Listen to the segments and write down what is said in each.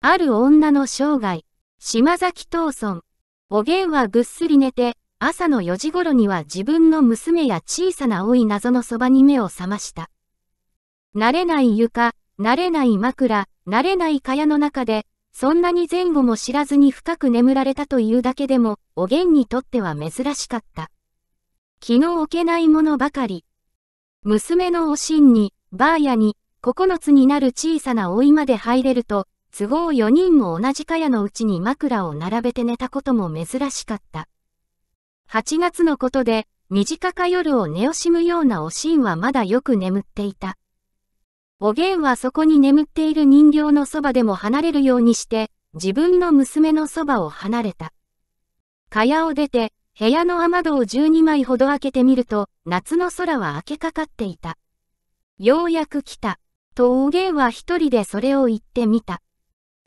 ある女の生涯、島崎藤村。おげんはぐっすり寝て、朝の4時頃には自分の娘や小さな老い謎のそばに目を覚ました。慣れない床、慣れない枕、慣れない蚊帳の中で、そんなに前後も知らずに深く眠られたというだけでも、おげんにとっては珍しかった。気の置けないものばかり。娘のおしんに、ばあやに、九つになる小さな老いまで入れると、都合4人も同じ茅のうちに枕を並べて寝たことも珍しかった。8月のことで、短か夜を寝惜しむようなおしんはまだよく眠っていた。おげんはそこに眠っている人形のそばでも離れるようにして、自分の娘のそばを離れた。蚊帳を出て、部屋の雨戸を12枚ほど開けてみると、夏の空は明けかかっていた。ようやく来た、とおげんは一人でそれを言ってみた。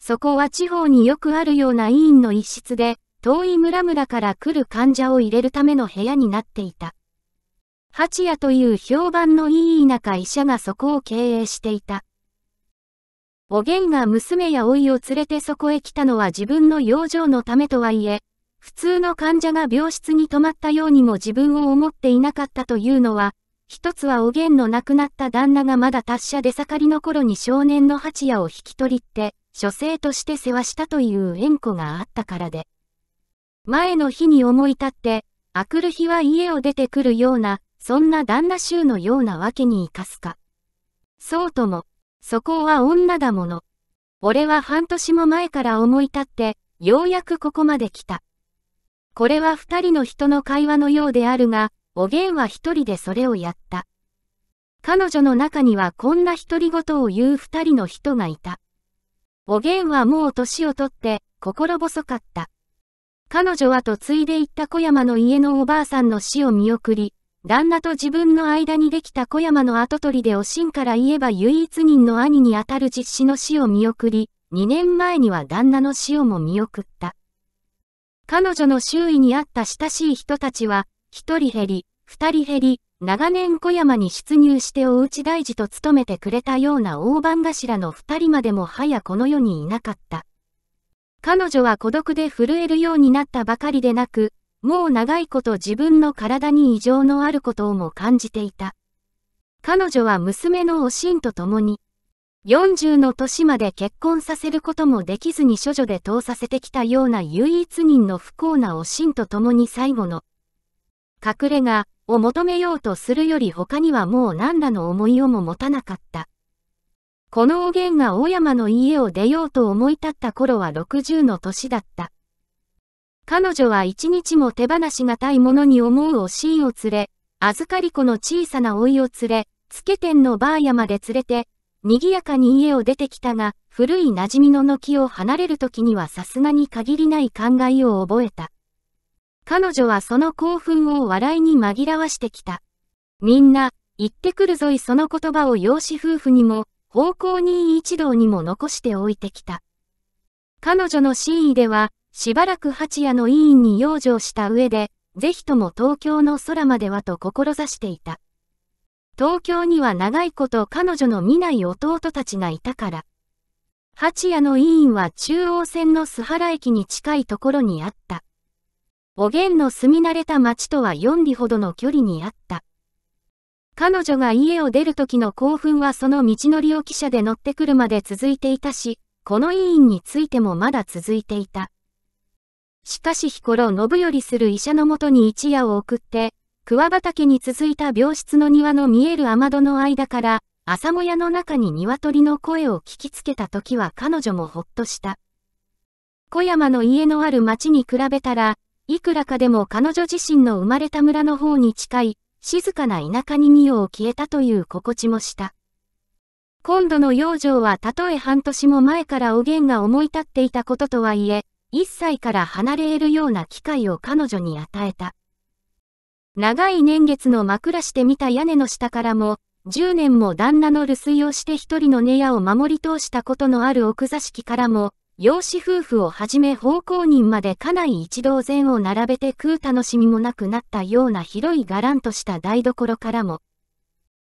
そこは地方によくあるような医院の一室で、遠い村々から来る患者を入れるための部屋になっていた。八谷という評判のいい田舎医者がそこを経営していた。おげんが娘や老いを連れてそこへ来たのは自分の養生のためとはいえ、普通の患者が病室に泊まったようにも自分を思っていなかったというのは、一つはおげんの亡くなった旦那がまだ達者出盛りの頃に少年の八谷を引き取りって、書生として世話したという縁故があったからで。前の日に思い立って、あくる日は家を出てくるような、そんな旦那衆のようなわけに生かすか。そうとも、そこは女だもの。俺は半年も前から思い立って、ようやくここまで来た。これは二人の人の会話のようであるが、おげんは一人でそれをやった。彼女の中にはこんな独り言を言う二人の人がいた。おげんはもう年をとって、心細かった。彼女はとついで行った小山の家のおばあさんの死を見送り、旦那と自分の間にできた小山の跡取りでおしんから言えば唯一人の兄にあたる実子の死を見送り、2年前には旦那の死をも見送った。彼女の周囲にあった親しい人たちは、1人減り、2人減り、長年小山に出入しておうち大事と務めてくれたような大番頭の二人までもはやこの世にいなかった。彼女は孤独で震えるようになったばかりでなく、もう長いこと自分の体に異常のあることをも感じていた。彼女は娘のおしんと共に、40の年まで結婚させることもできずに処女で通させてきたような唯一人の不幸なおしんと共に最後の隠れがを求めようとするより他にはもう何らの思いをも持たなかった。このおげんが大山の家を出ようと思い立った頃は60の年だった。彼女は一日も手放しがたいものに思うおしんを連れ、預かり子の小さな老いを連れ、つけ店のバーやまで連れて、賑やかに家を出てきたが、古い馴染みの軒を離れる時にはさすがに限りない考えを覚えた。彼女はその興奮を笑いに紛らわしてきた。みんな、言ってくるぞいその言葉を養子夫婦にも、奉公人一同にも残しておいてきた。彼女の真意では、しばらく八夜の委員に養生した上で、ぜひとも東京の空まではと志していた。東京には長いこと彼女の見ない弟たちがいたから。八夜の委員は中央線の須原駅に近いところにあった。おげんの住み慣れた町とは4里ほどの距離にあった。彼女が家を出る時の興奮はその道のりを汽車で乗ってくるまで続いていたし、この委員についてもまだ続いていた。しかし日頃信よりする医者のもとに一夜を送って、桑畑に続いた病室の庭の見える雨戸の間から、朝もやの中に鶏の声を聞きつけた時は彼女もほっとした。小山の家のある町に比べたら、いくらかでも彼女自身の生まれた村の方に近い、静かな田舎に身を消えたという心地もした。今度の養生はたとえ半年も前からおげんが思い立っていたこととはいえ、一歳から離れ得るような機会を彼女に与えた。長い年月の枕して見た屋根の下からも、10年も旦那の留守居をして一人の寝屋を守り通したことのある奥座敷からも、養子夫婦をはじめ奉公人まで家内一同膳を並べて食う楽しみもなくなったような広いがらんとした台所からも、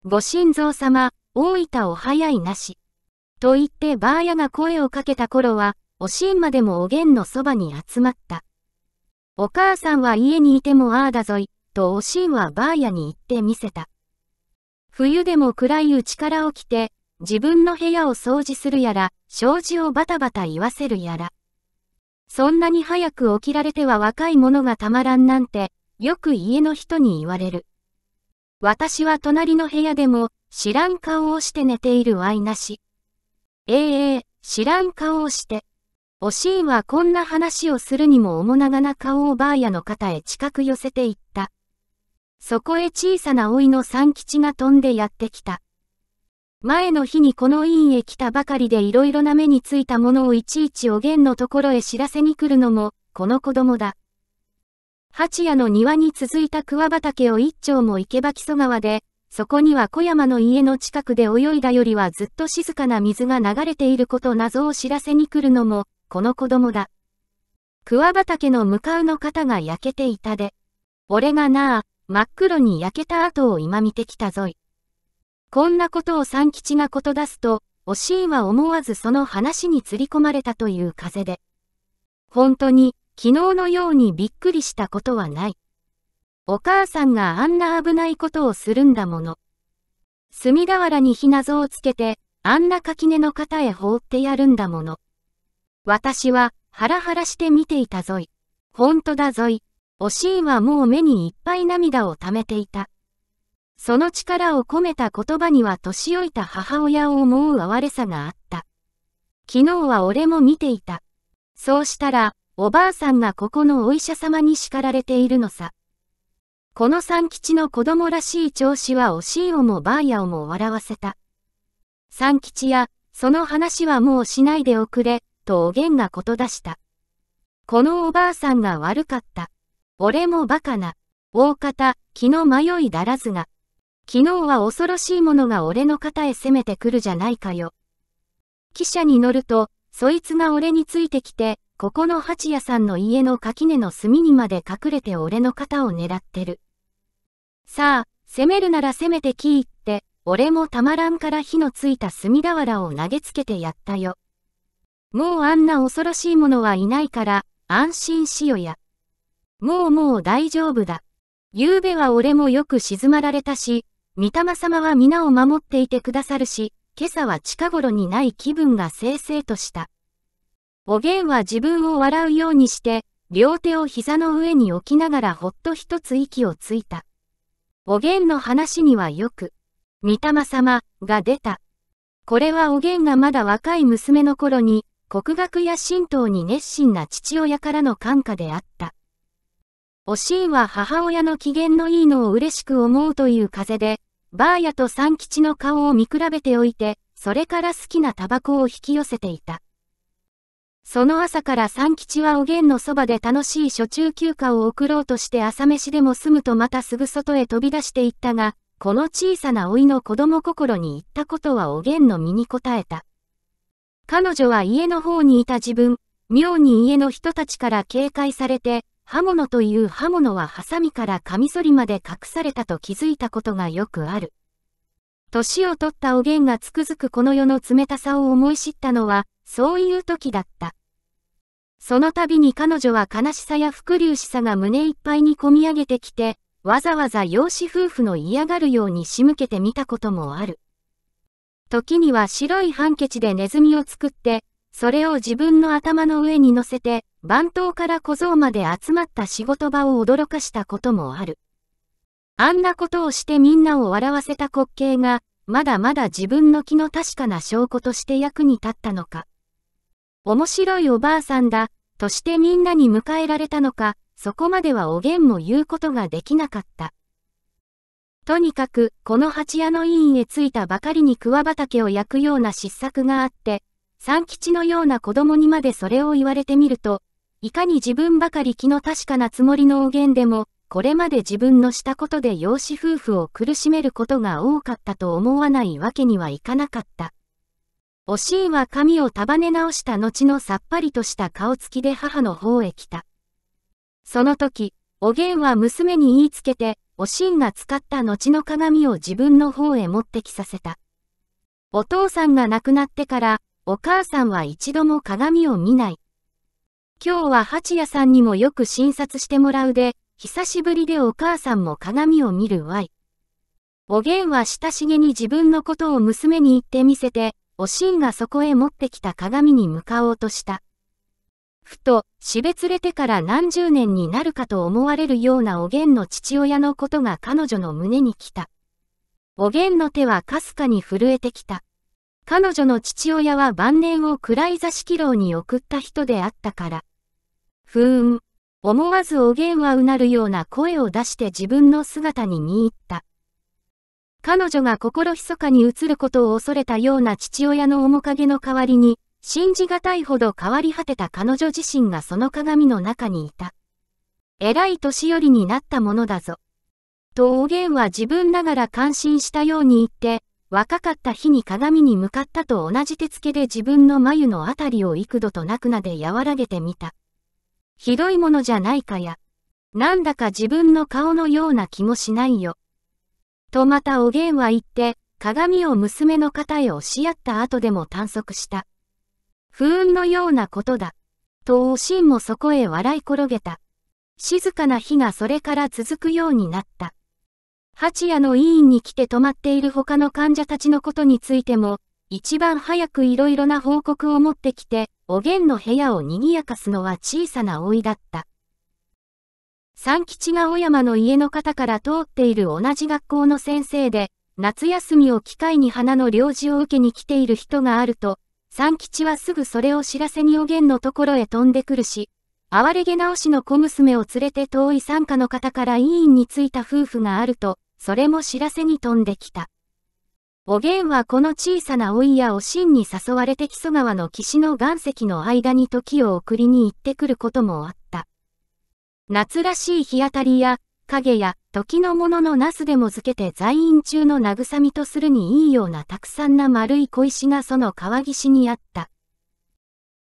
ご心臓様、大分お早いなし。と言ってばあやが声をかけた頃は、おしんまでもおげんのそばに集まった。お母さんは家にいてもああだぞい、とおしんはばあやに言ってみせた。冬でも暗いうちから起きて、自分の部屋を掃除するやら、障子をバタバタ言わせるやら。そんなに早く起きられては若い者がたまらんなんて、よく家の人に言われる。私は隣の部屋でも、知らん顔をして寝ているわいなし。ええー、知らん顔をして。おしんはこんな話をするにも面長な顔をばあやの肩へ近く寄せていった。そこへ小さな老いの三吉が飛んでやってきた。前の日にこの委員へ来たばかりでいろいろな目についたものをいちいちおげんのところへ知らせに来るのも、この子供だ。八屋の庭に続いた桑畑を一丁も池ば木曽川で、そこには小山の家の近くで泳いだよりはずっと静かな水が流れていること謎を知らせに来るのも、この子供だ。桑畑の向かうの方が焼けていたで。俺がなあ、真っ黒に焼けた後を今見てきたぞい。こんなことを三吉がこと出すと、おしんは思わずその話に釣り込まれたという風で。本当に、昨日のようにびっくりしたことはない。お母さんがあんな危ないことをするんだもの。隅田原にひなぞをつけて、あんな垣根の方へ放ってやるんだもの。私は、ハラハラして見ていたぞい。ほんとだぞい。おしんはもう目にいっぱい涙を溜めていた。その力を込めた言葉には年老いた母親を思う哀れさがあった。昨日は俺も見ていた。そうしたら、おばあさんがここのお医者様に叱られているのさ。この三吉の子供らしい調子はおしいおもばあやをも笑わせた。三吉や、その話はもうしないでおくれ、とおげんがこと出した。このおばあさんが悪かった。俺もバカな。大方、気の迷いだらずが。昨日は恐ろしいものが俺の肩へ攻めてくるじゃないかよ。汽車に乗ると、そいつが俺についてきて、ここの八屋さんの家の垣根の隅にまで隠れて俺の肩を狙ってる。さあ、攻めるなら攻めてきいって、俺もたまらんから火のついた炭俵を投げつけてやったよ。もうあんな恐ろしいものはいないから、安心しよや。もうもう大丈夫だ。昨夜は俺もよく静まられたし、御霊様は皆を守っていてくださるし、今朝は近頃にない気分がせいせいとした。おげんは自分を笑うようにして、両手を膝の上に置きながらほっと一つ息をついた。おげんの話にはよく、御霊様が出た。これはおげんがまだ若い娘の頃に、国学や神道に熱心な父親からの感化であった。おしんは母親の機嫌のいいのを嬉しく思うという風で、ばあやと三吉の顔を見比べておいて、それから好きなタバコを引き寄せていた。その朝から三吉はおげんのそばで楽しい初中休暇を送ろうとして朝飯でも済むとまたすぐ外へ飛び出していったが、この小さな老いの子供心に言ったことはおげんの身に応えた。彼女は家の方にいた自分、妙に家の人たちから警戒されて、刃物という刃物はハサミからカミソリまで隠されたと気づいたことがよくある。年を取ったおげんがつくづくこの世の冷たさを思い知ったのは、そういう時だった。その度に彼女は悲しさや伏流しさが胸いっぱいにこみ上げてきて、わざわざ養子夫婦の嫌がるように仕向けてみたこともある。時には白いハンケチでネズミを作って、それを自分の頭の上に乗せて、番頭から小僧まで集まった仕事場を驚かしたこともある。あんなことをしてみんなを笑わせた滑稽が、まだまだ自分の気の確かな証拠として役に立ったのか。面白いおばあさんだ、としてみんなに迎えられたのか、そこまではおげんも言うことができなかった。とにかく、この蜂屋の委員へ着いたばかりに桑畑を焼くような失策があって、三吉のような子供にまでそれを言われてみると、いかに自分ばかり気の確かなつもりのおげんでも、これまで自分のしたことで養子夫婦を苦しめることが多かったと思わないわけにはいかなかった。おしんは髪を束ね直した後のさっぱりとした顔つきで母の方へ来た。その時、おげんは娘に言いつけて、おしんが使った後の鏡を自分の方へ持ってきさせた。お父さんが亡くなってから、お母さんは一度も鏡を見ない。今日は蜂屋さんにもよく診察してもらうで、久しぶりでお母さんも鏡を見るわい。おげんは親しげに自分のことを娘に言ってみせて、おしんがそこへ持ってきた鏡に向かおうとした。ふと、死別れてから何十年になるかと思われるようなおげんの父親のことが彼女の胸に来た。おげんの手はかすかに震えてきた。彼女の父親は晩年を暗い座敷牢に送った人であったから。ふーん。思わずおげんはうなるような声を出して自分の姿に見入った。彼女が心密かに映ることを恐れたような父親の面影の代わりに、信じがたいほど変わり果てた彼女自身がその鏡の中にいた。偉い年寄りになったものだぞ。とおげんは自分ながら感心したように言って、若かった日に鏡に向かったと同じ手つけで自分の眉のあたりを幾度となくなで和らげてみた。ひどいものじゃないかや。なんだか自分の顔のような気もしないよ。とまたおげんは言って、鏡を娘の肩へ押し合った後でも探索した。不運のようなことだ。とおしんもそこへ笑い転げた。静かな日がそれから続くようになった。蜂夜の委員に来て泊まっている他の患者たちのことについても、一番早くいろいろな報告を持ってきて、おげんの部屋を賑やかすのは小さな老いだった。三吉が小山の家の方から通っている同じ学校の先生で、夏休みを機会に花の領事を受けに来ている人があると、三吉はすぐそれを知らせにおげんのところへ飛んでくるし、哀れげ直しの小娘を連れて遠い参加の方から委員に着いた夫婦があると、それも知らせに飛んできた。おげんはこの小さなおいやおしんに誘われて木曽川の岸の岩石の間に時を送りに行ってくることもあった。夏らしい日当たりや、影や、時のもののナスでもづけて在院中の慰みとするにいいようなたくさんな丸い小石がその川岸にあった。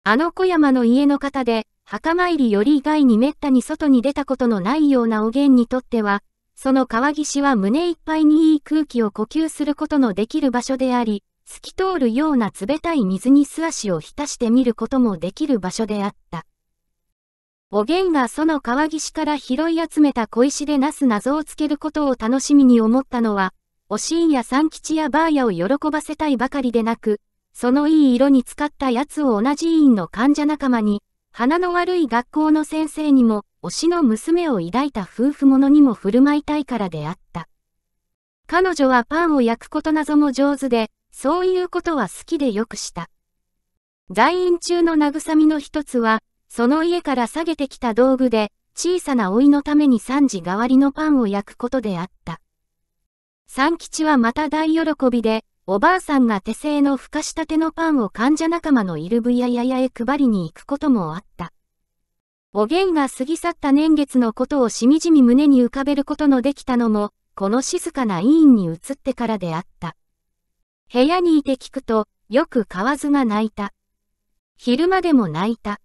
あの小山の家の方で、墓参りより以外に滅多に外に出たことのないようなおげんにとっては、その川岸は胸いっぱいにいい空気を呼吸することのできる場所であり、透き通るような冷たい水に素足を浸してみることもできる場所であった。おげんがその川岸から拾い集めた小石でなす謎をつけることを楽しみに思ったのは、おしんや三吉やばあやを喜ばせたいばかりでなく、そのいい色に使ったやつを同じ院の患者仲間に、鼻の悪い学校の先生にも、推しの娘を抱いた夫婦者にも振る舞いたいからであった。彼女はパンを焼くことなども上手で、そういうことは好きでよくした。在院中の慰みの一つは、その家から下げてきた道具で、小さな老いのために三時代わりのパンを焼くことであった。三吉はまた大喜びで、おばあさんが手製のふかしたてのパンを患者仲間のいるブヤヤヤへ配りに行くこともあった。おげんが過ぎ去った年月のことをしみじみ胸に浮かべることのできたのも、この静かな医院に移ってからであった。部屋にいて聞くと、よくずが泣いた。昼間でも泣いた。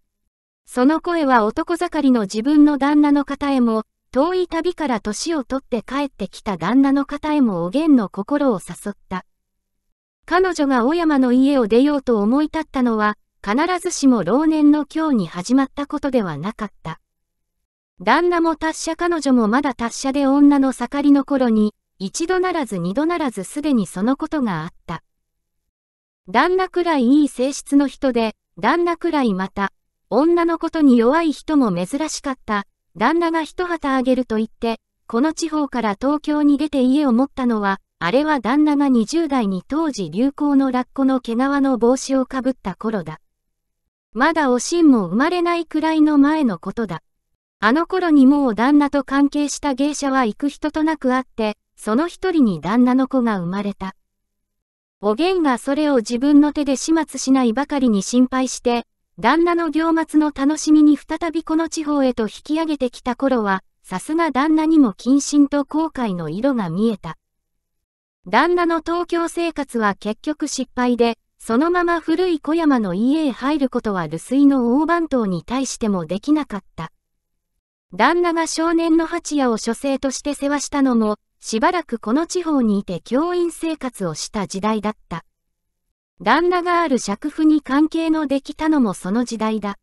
その声は男盛りの自分の旦那の方へも、遠い旅から年を取って帰ってきた旦那の方へもおげんの心を誘った。彼女が小山の家を出ようと思い立ったのは、必ずしも老年の今日に始まったことではなかった。旦那も達者彼女もまだ達者で女の盛りの頃に、一度ならず二度ならずすでにそのことがあった。旦那くらいいい性質の人で、旦那くらいまた、女のことに弱い人も珍しかった。旦那が一旗あげると言って、この地方から東京に出て家を持ったのは、あれは旦那が20代に当時流行のラッコの毛皮の帽子をかぶった頃だ。まだおしんも生まれないくらいの前のことだ。あの頃にもう旦那と関係した芸者は行く人となくあって、その一人に旦那の子が生まれた。おげんがそれを自分の手で始末しないばかりに心配して、旦那の行末の楽しみに再びこの地方へと引き上げてきた頃は、さすが旦那にも謹慎と後悔の色が見えた。旦那の東京生活は結局失敗で、そのまま古い小山の家へ入ることは留守の大番頭に対してもできなかった。旦那が少年の蜂屋を書生として世話したのも、しばらくこの地方にいて教員生活をした時代だった。旦那がある尺譜に関係のできたのもその時代だ。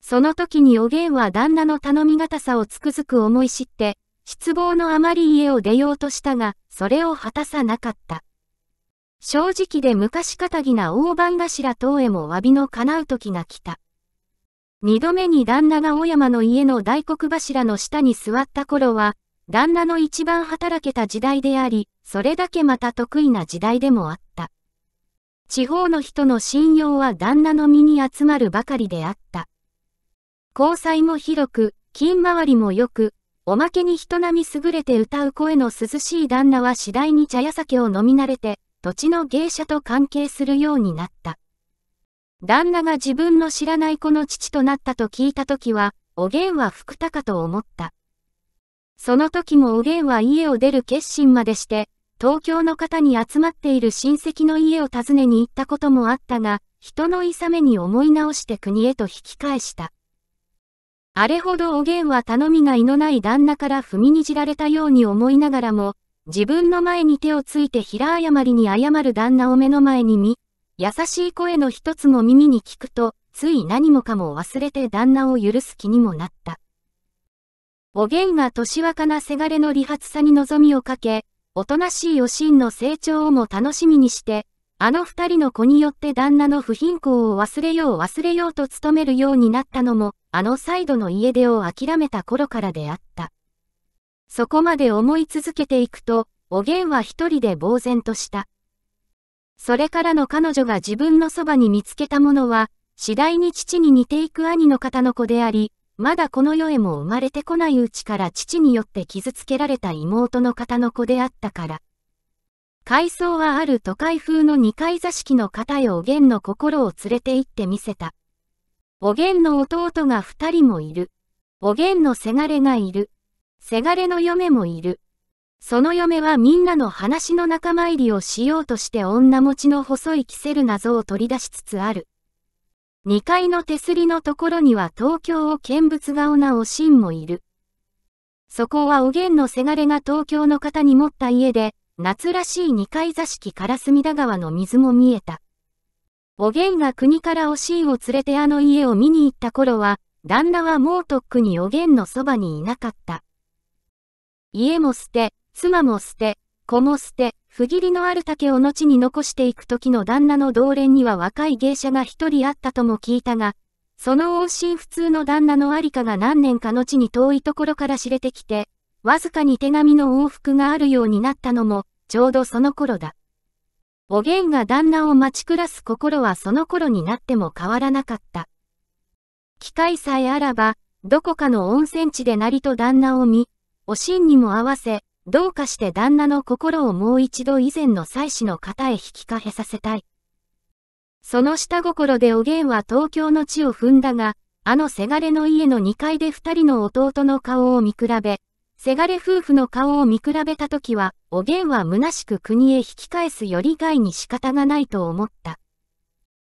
その時におげんは旦那の頼み方さをつくづく思い知って、失望のあまり家を出ようとしたが、それを果たさなかった。正直で昔かたぎな大番頭等へも詫びの叶う時が来た。二度目に旦那が小山の家の大黒柱の下に座った頃は、旦那の一番働けた時代であり、それだけまた得意な時代でもあった。地方の人の信用は旦那の身に集まるばかりであった。交際も広く、金回りも良く、おまけに人並み優れて歌う声の涼しい旦那は次第に茶屋酒を飲み慣れて、土地の芸者と関係するようになった。旦那が自分の知らない子の父となったと聞いた時は、おげんは福高と思った。その時もおげんは家を出る決心までして、東京の方に集まっている親戚の家を訪ねに行ったこともあったが、人のいさめに思い直して国へと引き返した。あれほどおげんは頼みがいのない旦那から踏みにじられたように思いながらも、自分の前に手をついて平謝りに謝る旦那を目の前に見、優しい声の一つも耳に聞くと、つい何もかも忘れて旦那を許す気にもなった。おげんが年若なせがれの利発さに望みをかけ、おとなしいおしんの成長をも楽しみにして、あの二人の子によって旦那の不貧困を忘れよう忘れようと努めるようになったのも、あのサイドの家出を諦めた頃からであった。そこまで思い続けていくと、おげんは一人で呆然とした。それからの彼女が自分のそばに見つけたものは、次第に父に似ていく兄の方の子であり、まだこの世へも生まれてこないうちから父によって傷つけられた妹の方の子であったから。階層はある都会風の二階座敷の方へおげんの心を連れて行ってみせた。おげんの弟が二人もいる。おげんのせがれがいる。せがれの嫁もいる。その嫁はみんなの話の仲間入りをしようとして女持ちの細い着せる謎を取り出しつつある。二階の手すりのところには東京を見物顔なおしんもいる。そこはおげんのせがれが東京の方に持った家で、夏らしい二階座敷から隅田川の水も見えた。おげんが国からおしいを連れてあの家を見に行った頃は、旦那はもうとっくにおげんのそばにいなかった。家も捨て、妻も捨て、子も捨て、不義理のある竹を後に残していく時の旦那の同連には若い芸者が一人あったとも聞いたが、その往診普通の旦那のありかが何年か後に遠いところから知れてきて、わずかに手紙の往復があるようになったのも、ちょうどその頃だ。おげんが旦那を待ち暮らす心はその頃になっても変わらなかった。機会さえあらば、どこかの温泉地でなりと旦那を見、おしんにも合わせ、どうかして旦那の心をもう一度以前の妻子の方へ引きかけさせたい。その下心でおげんは東京の地を踏んだが、あのせがれの家の2階で二人の弟の顔を見比べ、せがれ夫婦の顔を見比べたときは、おげんは虚しく国へ引き返すより害に仕方がないと思った。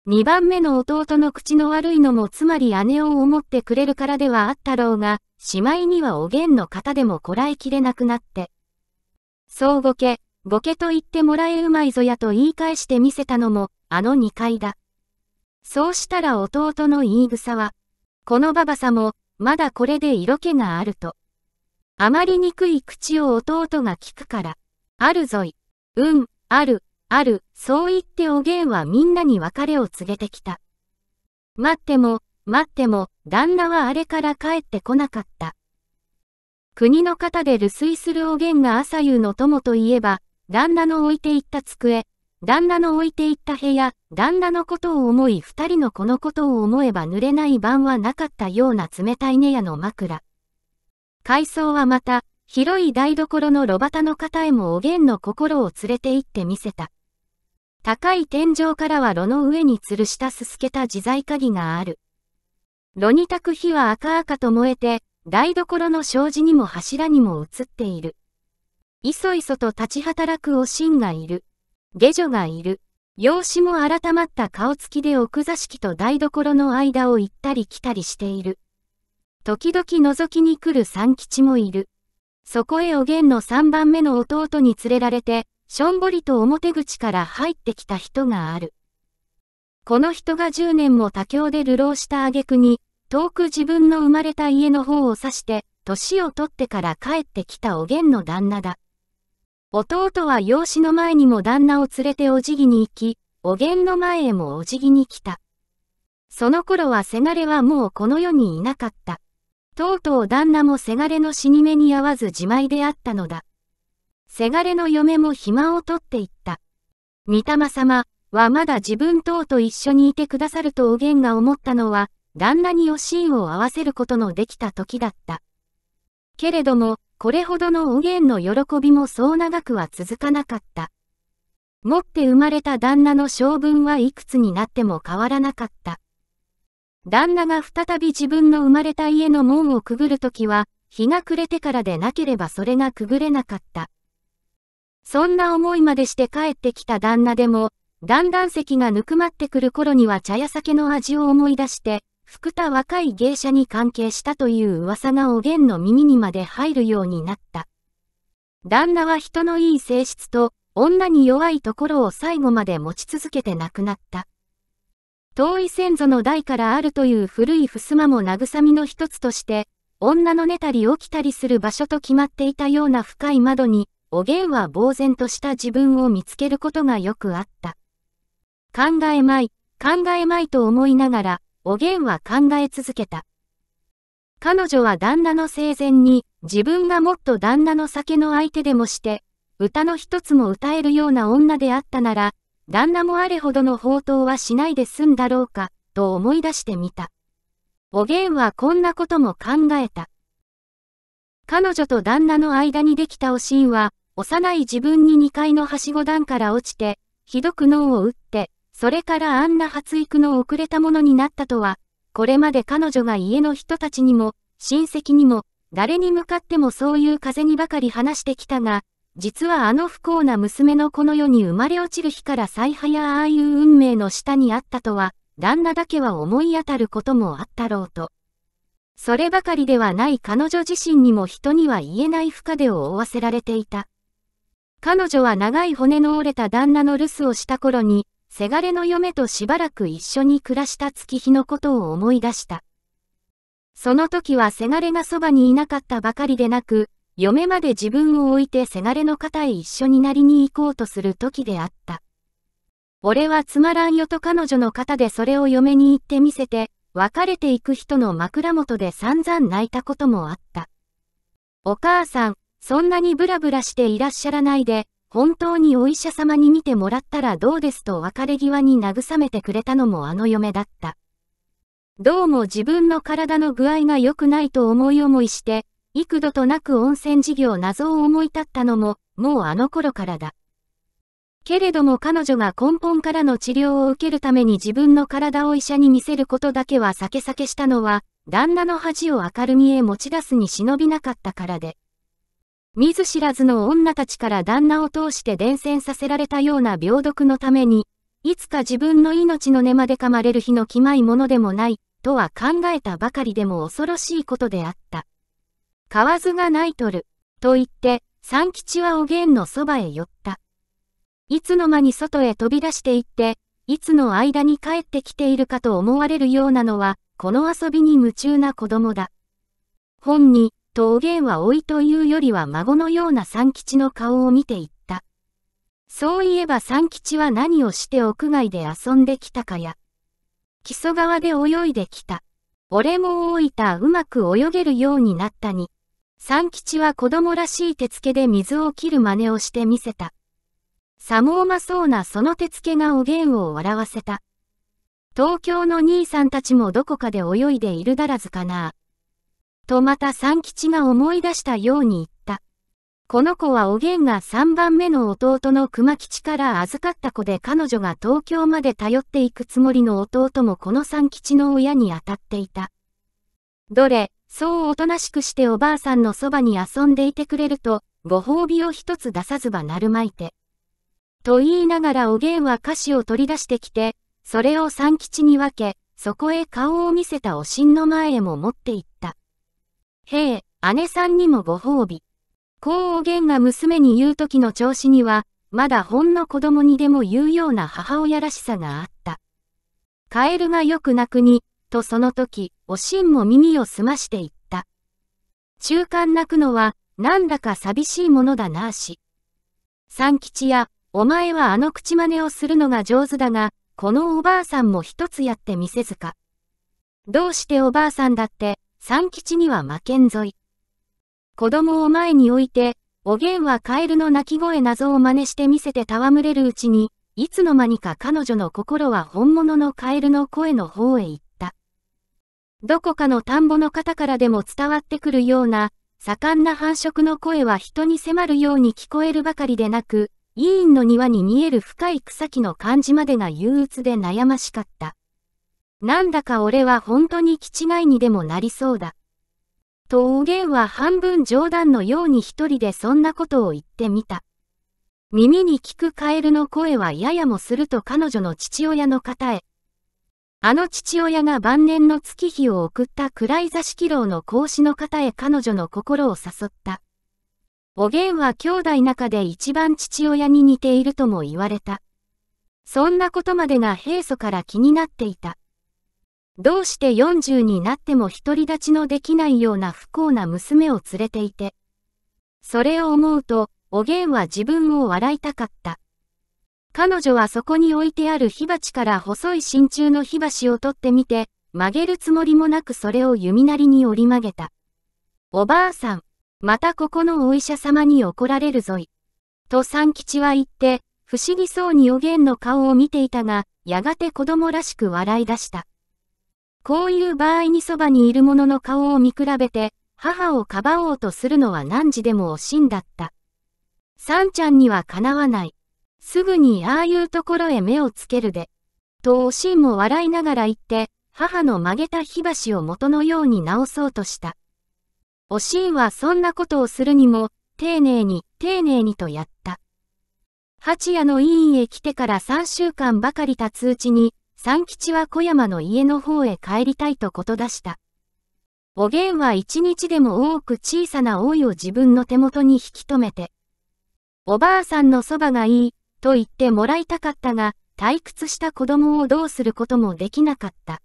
二番目の弟の口の悪いのもつまり姉を思ってくれるからではあったろうが、しまいにはおげんの方でもこらえきれなくなって。そうごけ、ごけと言ってもらえうまいぞやと言い返してみせたのも、あの二階だ。そうしたら弟の言い草は、このババさも、まだこれで色気があると。あまりにくい口を弟が聞くから。あるぞい。うん、ある、ある、そう言っておげんはみんなに別れを告げてきた。待っても、待っても、旦那はあれから帰ってこなかった。国の方で留守するおげんが朝夕の友といえば、旦那の置いていった机、旦那の置いていった部屋、旦那のことを思い二人の子のことを思えば濡れない晩はなかったような冷たい寝屋の枕。海藻はまた、広い台所の炉端の方へもおげんの心を連れて行ってみせた。高い天井からは炉の上に吊るしたすすけた自在鍵がある。炉に焚く火は赤々と燃えて、台所の障子にも柱にも映っている。いそいそと立ち働くおしんがいる。下女がいる。容姿も改まった顔つきで奥座敷と台所の間を行ったり来たりしている。時々覗きに来る三吉もいる。そこへおげんの三番目の弟に連れられて、しょんぼりと表口から入ってきた人がある。この人が10年も他境で流浪した挙句に、遠く自分の生まれた家の方を指して、年を取ってから帰ってきたおげんの旦那だ。弟は養子の前にも旦那を連れてお辞儀に行き、おげんの前へもお辞儀に来た。その頃はせがれはもうこの世にいなかった。とうとう旦那もせがれの死に目に合わず自前であったのだ。せがれの嫁も暇を取っていった。御霊様はまだ自分等と一緒にいてくださるとおげんが思ったのは、旦那におしんを合わせることのできた時だった。けれども、これほどのおげんの喜びもそう長くは続かなかった。持って生まれた旦那の性分はいくつになっても変わらなかった。旦那が再び自分の生まれた家の門をくぐるときは、日が暮れてからでなければそれがくぐれなかった。そんな思いまでして帰ってきた旦那でも、だんだん席がぬくまってくる頃には茶屋酒の味を思い出して、福田若い芸者に関係したという噂がおげんの耳にまで入るようになった。旦那は人のいい性質と、女に弱いところを最後まで持ち続けて亡くなった。遠い先祖の代からあるという古い襖も慰みの一つとして、女の寝たり起きたりする場所と決まっていたような深い窓に、おげんは呆然とした自分を見つけることがよくあった。考えまい、考えまいと思いながら、おげんは考え続けた。彼女は旦那の生前に、自分がもっと旦那の酒の相手でもして、歌の一つも歌えるような女であったなら、旦那もあれほどの放蕩はしないで済んだろうか、と思い出してみた。おげんはこんなことも考えた。彼女と旦那の間にできたおしんは、幼い自分に2階のはしご段から落ちて、ひどく脳を打って、それからあんな発育の遅れたものになったとは、これまで彼女が家の人たちにも、親戚にも、誰に向かってもそういう風にばかり話してきたが、実はあの不幸な娘のこの世に生まれ落ちる日から最早ああいう運命の下にあったとは、旦那だけは思い当たることもあったろうと。そればかりではない彼女自身にも人には言えない不可でを負わせられていた。彼女は長い骨の折れた旦那の留守をした頃に、せがれの嫁としばらく一緒に暮らした月日のことを思い出した。その時はせがれがそばにいなかったばかりでなく、嫁まで自分を置いてせがれの方へ一緒になりに行こうとする時であった。俺はつまらんよと彼女の方でそれを嫁に行ってみせて、別れていく人の枕元で散々泣いたこともあった。お母さん、そんなにブラブラしていらっしゃらないで、本当にお医者様に見てもらったらどうですと別れ際に慰めてくれたのもあの嫁だった。どうも自分の体の具合が良くないと思い思いして、幾度となく温泉事業謎を思い立ったのも、もうあの頃からだ。けれども彼女が根本からの治療を受けるために自分の体を医者に見せることだけは避け避けしたのは、旦那の恥を明るみへ持ち出すに忍びなかったからで。見ず知らずの女たちから旦那を通して伝染させられたような病毒のために、いつか自分の命の根まで噛まれる日の気まいものでもない、とは考えたばかりでも恐ろしいことであった。河津がないとる、と言って、三吉はおげんのそばへ寄った。いつの間に外へ飛び出していって、いつの間に帰ってきているかと思われるようなのは、この遊びに夢中な子供だ。本に、とおげんは老いというよりは孫のような三吉の顔を見ていった。そういえば三吉は何をして屋外で遊んできたかや。木曽川で泳いできた。俺も大分うまく泳げるようになったに。三吉は子供らしい手付けで水を切る真似をしてみせた。さもうまそうなその手付けがおげんを笑わせた。東京の兄さんたちもどこかで泳いでいるだらずかな。とまた三吉が思い出したように言った。この子はおげんが三番目の弟の熊吉から預かった子で彼女が東京まで頼っていくつもりの弟もこの三吉の親に当たっていた。どれ、そうおとなしくしておばあさんのそばに遊んでいてくれると、ご褒美を一つ出さずばなるまいて。と言いながらおげんは菓子を取り出してきて、それを三吉に分け、そこへ顔を見せたおしんの前へも持って行った。へえ、姉さんにもご褒美。こうおげんが娘に言う時の調子には、まだほんの子供にでも言うような母親らしさがあった。カエルがよく泣くに、とその時、おしんも耳を澄ましていった。中間泣くのは、なんだか寂しいものだなあし。三吉や、お前はあの口真似をするのが上手だが、このおばあさんも一つやってみせずか。どうしておばあさんだって、三吉には負けんぞい。子供を前に置いて、おげんはカエルの鳴き声謎を真似して見せて戯れるうちに、いつの間にか彼女の心は本物のカエルの声の方へ行っどこかの田んぼの方からでも伝わってくるような、盛んな繁殖の声は人に迫るように聞こえるばかりでなく、委員の庭に見える深い草木の感じまでが憂鬱で悩ましかった。なんだか俺は本当に気違いにでもなりそうだ。とおげんは半分冗談のように一人でそんなことを言ってみた。耳に聞くカエルの声はややもすると彼女の父親の方へ。あの父親が晩年の月日を送った暗い座敷牢の孔子の方へ彼女の心を誘った。おげんは兄弟中で一番父親に似ているとも言われた。そんなことまでが平素から気になっていた。どうして40になっても独り立ちのできないような不幸な娘を連れていて。それを思うと、おげんは自分を笑いたかった。彼女はそこに置いてある火鉢から細い真鍮の火箸を取ってみて、曲げるつもりもなくそれを弓なりに折り曲げた。おばあさん、またここのお医者様に怒られるぞい。と三吉は言って、不思議そうにおげんの顔を見ていたが、やがて子供らしく笑い出した。こういう場合にそばにいる者の顔を見比べて、母をかばおうとするのは何時でも惜しんだった。さんちゃんにはかなわない。すぐにああいうところへ目をつけるで。とおしんも笑いながら言って、母の曲げた火箸を元のように直そうとした。おしんはそんなことをするにも、丁寧に、丁寧にとやった。八屋の委員へ来てから3週間ばかり経つうちに、三吉は小山の家の方へ帰りたいとこと出した。おげんは一日でも多く小さな老いを自分の手元に引き止めて、おばあさんのそばがいい、と言ってもらいたかったが、退屈した子供をどうすることもできなかった。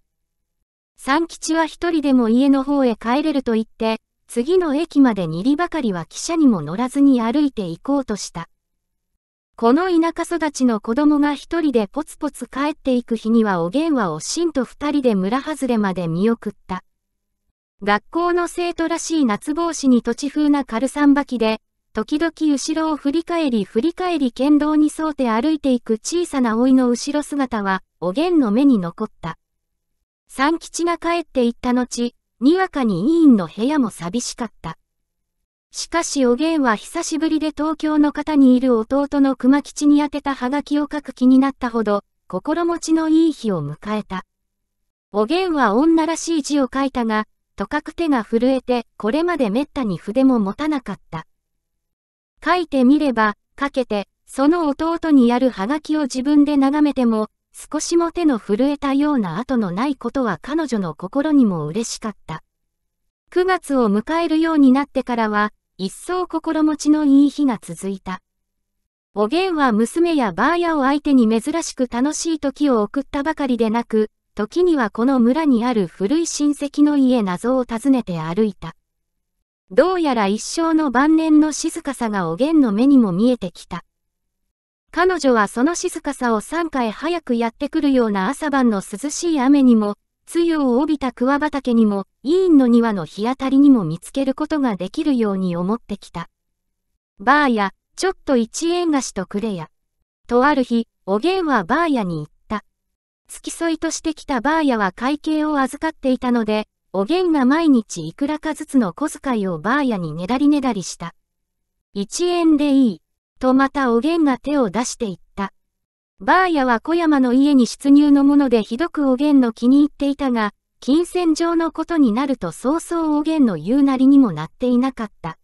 三吉は一人でも家の方へ帰れると言って、次の駅まで二里ばかりは汽車にも乗らずに歩いて行こうとした。この田舎育ちの子供が一人でポツポツ帰っていく日にはおげんはおしんと二人で村外れまで見送った。学校の生徒らしい夏帽子に土地風な軽さんばきで、時々後ろを振り返り振り返り剣道に沿うて歩いていく小さな老いの後ろ姿は、おげんの目に残った。三吉が帰って行った後、にわかに委員の部屋も寂しかった。しかしおげんは久しぶりで東京の方にいる弟の熊吉に宛てたはがきを書く気になったほど、心持ちのいい日を迎えた。おげんは女らしい字を書いたが、とかく手が震えて、これまで滅多に筆も持たなかった。書いてみれば、かけて、その弟にやるハガキを自分で眺めても、少しも手の震えたような跡のないことは彼女の心にも嬉しかった。9月を迎えるようになってからは、一層心持ちのいい日が続いた。おげんは娘やばあやを相手に珍しく楽しい時を送ったばかりでなく、時にはこの村にある古い親戚の家謎を訪ねて歩いた。どうやら一生の晩年の静かさがおげんの目にも見えてきた。彼女はその静かさを3回早くやってくるような朝晩の涼しい雨にも、露を帯びた桑畑にも、委員の庭の日当たりにも見つけることができるように思ってきた。ばあや、ちょっと一円菓子とくれや。とある日、おげんはばあやに行った。付き添いとしてきたばあやは会計を預かっていたので、おげんが毎日いくらかずつの小遣いをばあやにねだりねだりした。一円でいい。とまたおげんが手を出していった。ばあやは小山の家に出入のものでひどくおげんの気に入っていたが、金銭上のことになると早々おげんの言うなりにもなっていなかった。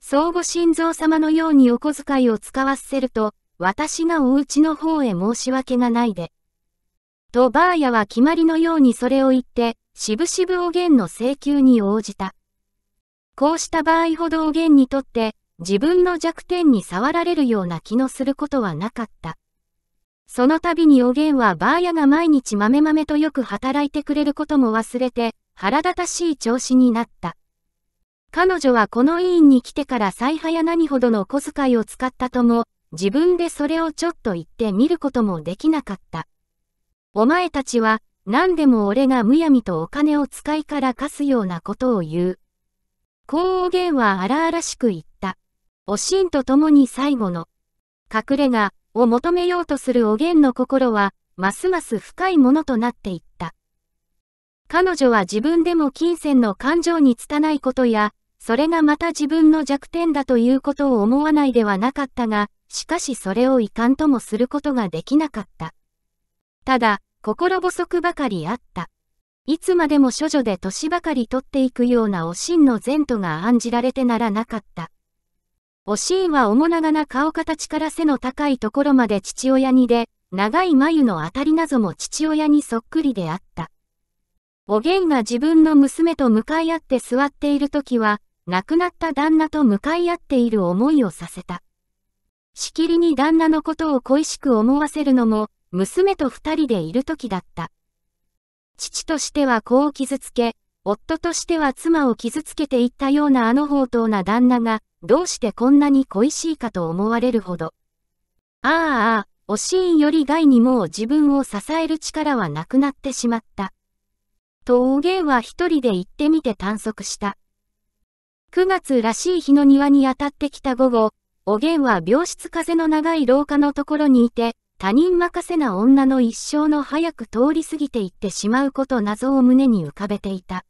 相互心臓様のようにお小遣いを使わせると、私がお家の方へ申し訳がないで。とばあやは決まりのようにそれを言って、しぶしぶおげんの請求に応じた。こうした場合ほどおげんにとって自分の弱点に触られるような気のすることはなかった。その度におげんはばあやが毎日まめまめとよく働いてくれることも忘れて腹立たしい調子になった。彼女はこの委員に来てから最派や何ほどの小遣いを使ったとも、自分でそれをちょっと言ってみることもできなかった。お前たちは何でも俺がむやみとお金を使いからかすようなことを言う。こうおげんは荒々しく言った。おしんと共に最後の、隠れ家を求めようとするおげんの心は、ますます深いものとなっていった。彼女は自分でも金銭の感情に拙いことや、それがまた自分の弱点だということを思わないではなかったが、しかしそれを遺憾ともすることができなかった。ただ、心細くばかりあった。いつまでも処女で年ばかり取っていくようなおしんの前途が案じられてならなかった。おしんは面長な顔形から背の高いところまで父親にで、長い眉のあたり謎も父親にそっくりであった。おげんが自分の娘と向かい合って座っている時は、亡くなった旦那と向かい合っている思いをさせた。しきりに旦那のことを恋しく思わせるのも、娘と二人でいる時だった。父としては子を傷つけ、夫としては妻を傷つけていったようなあの宝刀な旦那が、どうしてこんなに恋しいかと思われるほど。ああああ、おしんより害にもう自分を支える力はなくなってしまった。とおげんは一人で行ってみて探索した。9月らしい日の庭に当たってきた午後、おげんは病室風の長い廊下のところにいて、他人任せな女の一生の早く通り過ぎていってしまうこと謎を胸に浮かべていた。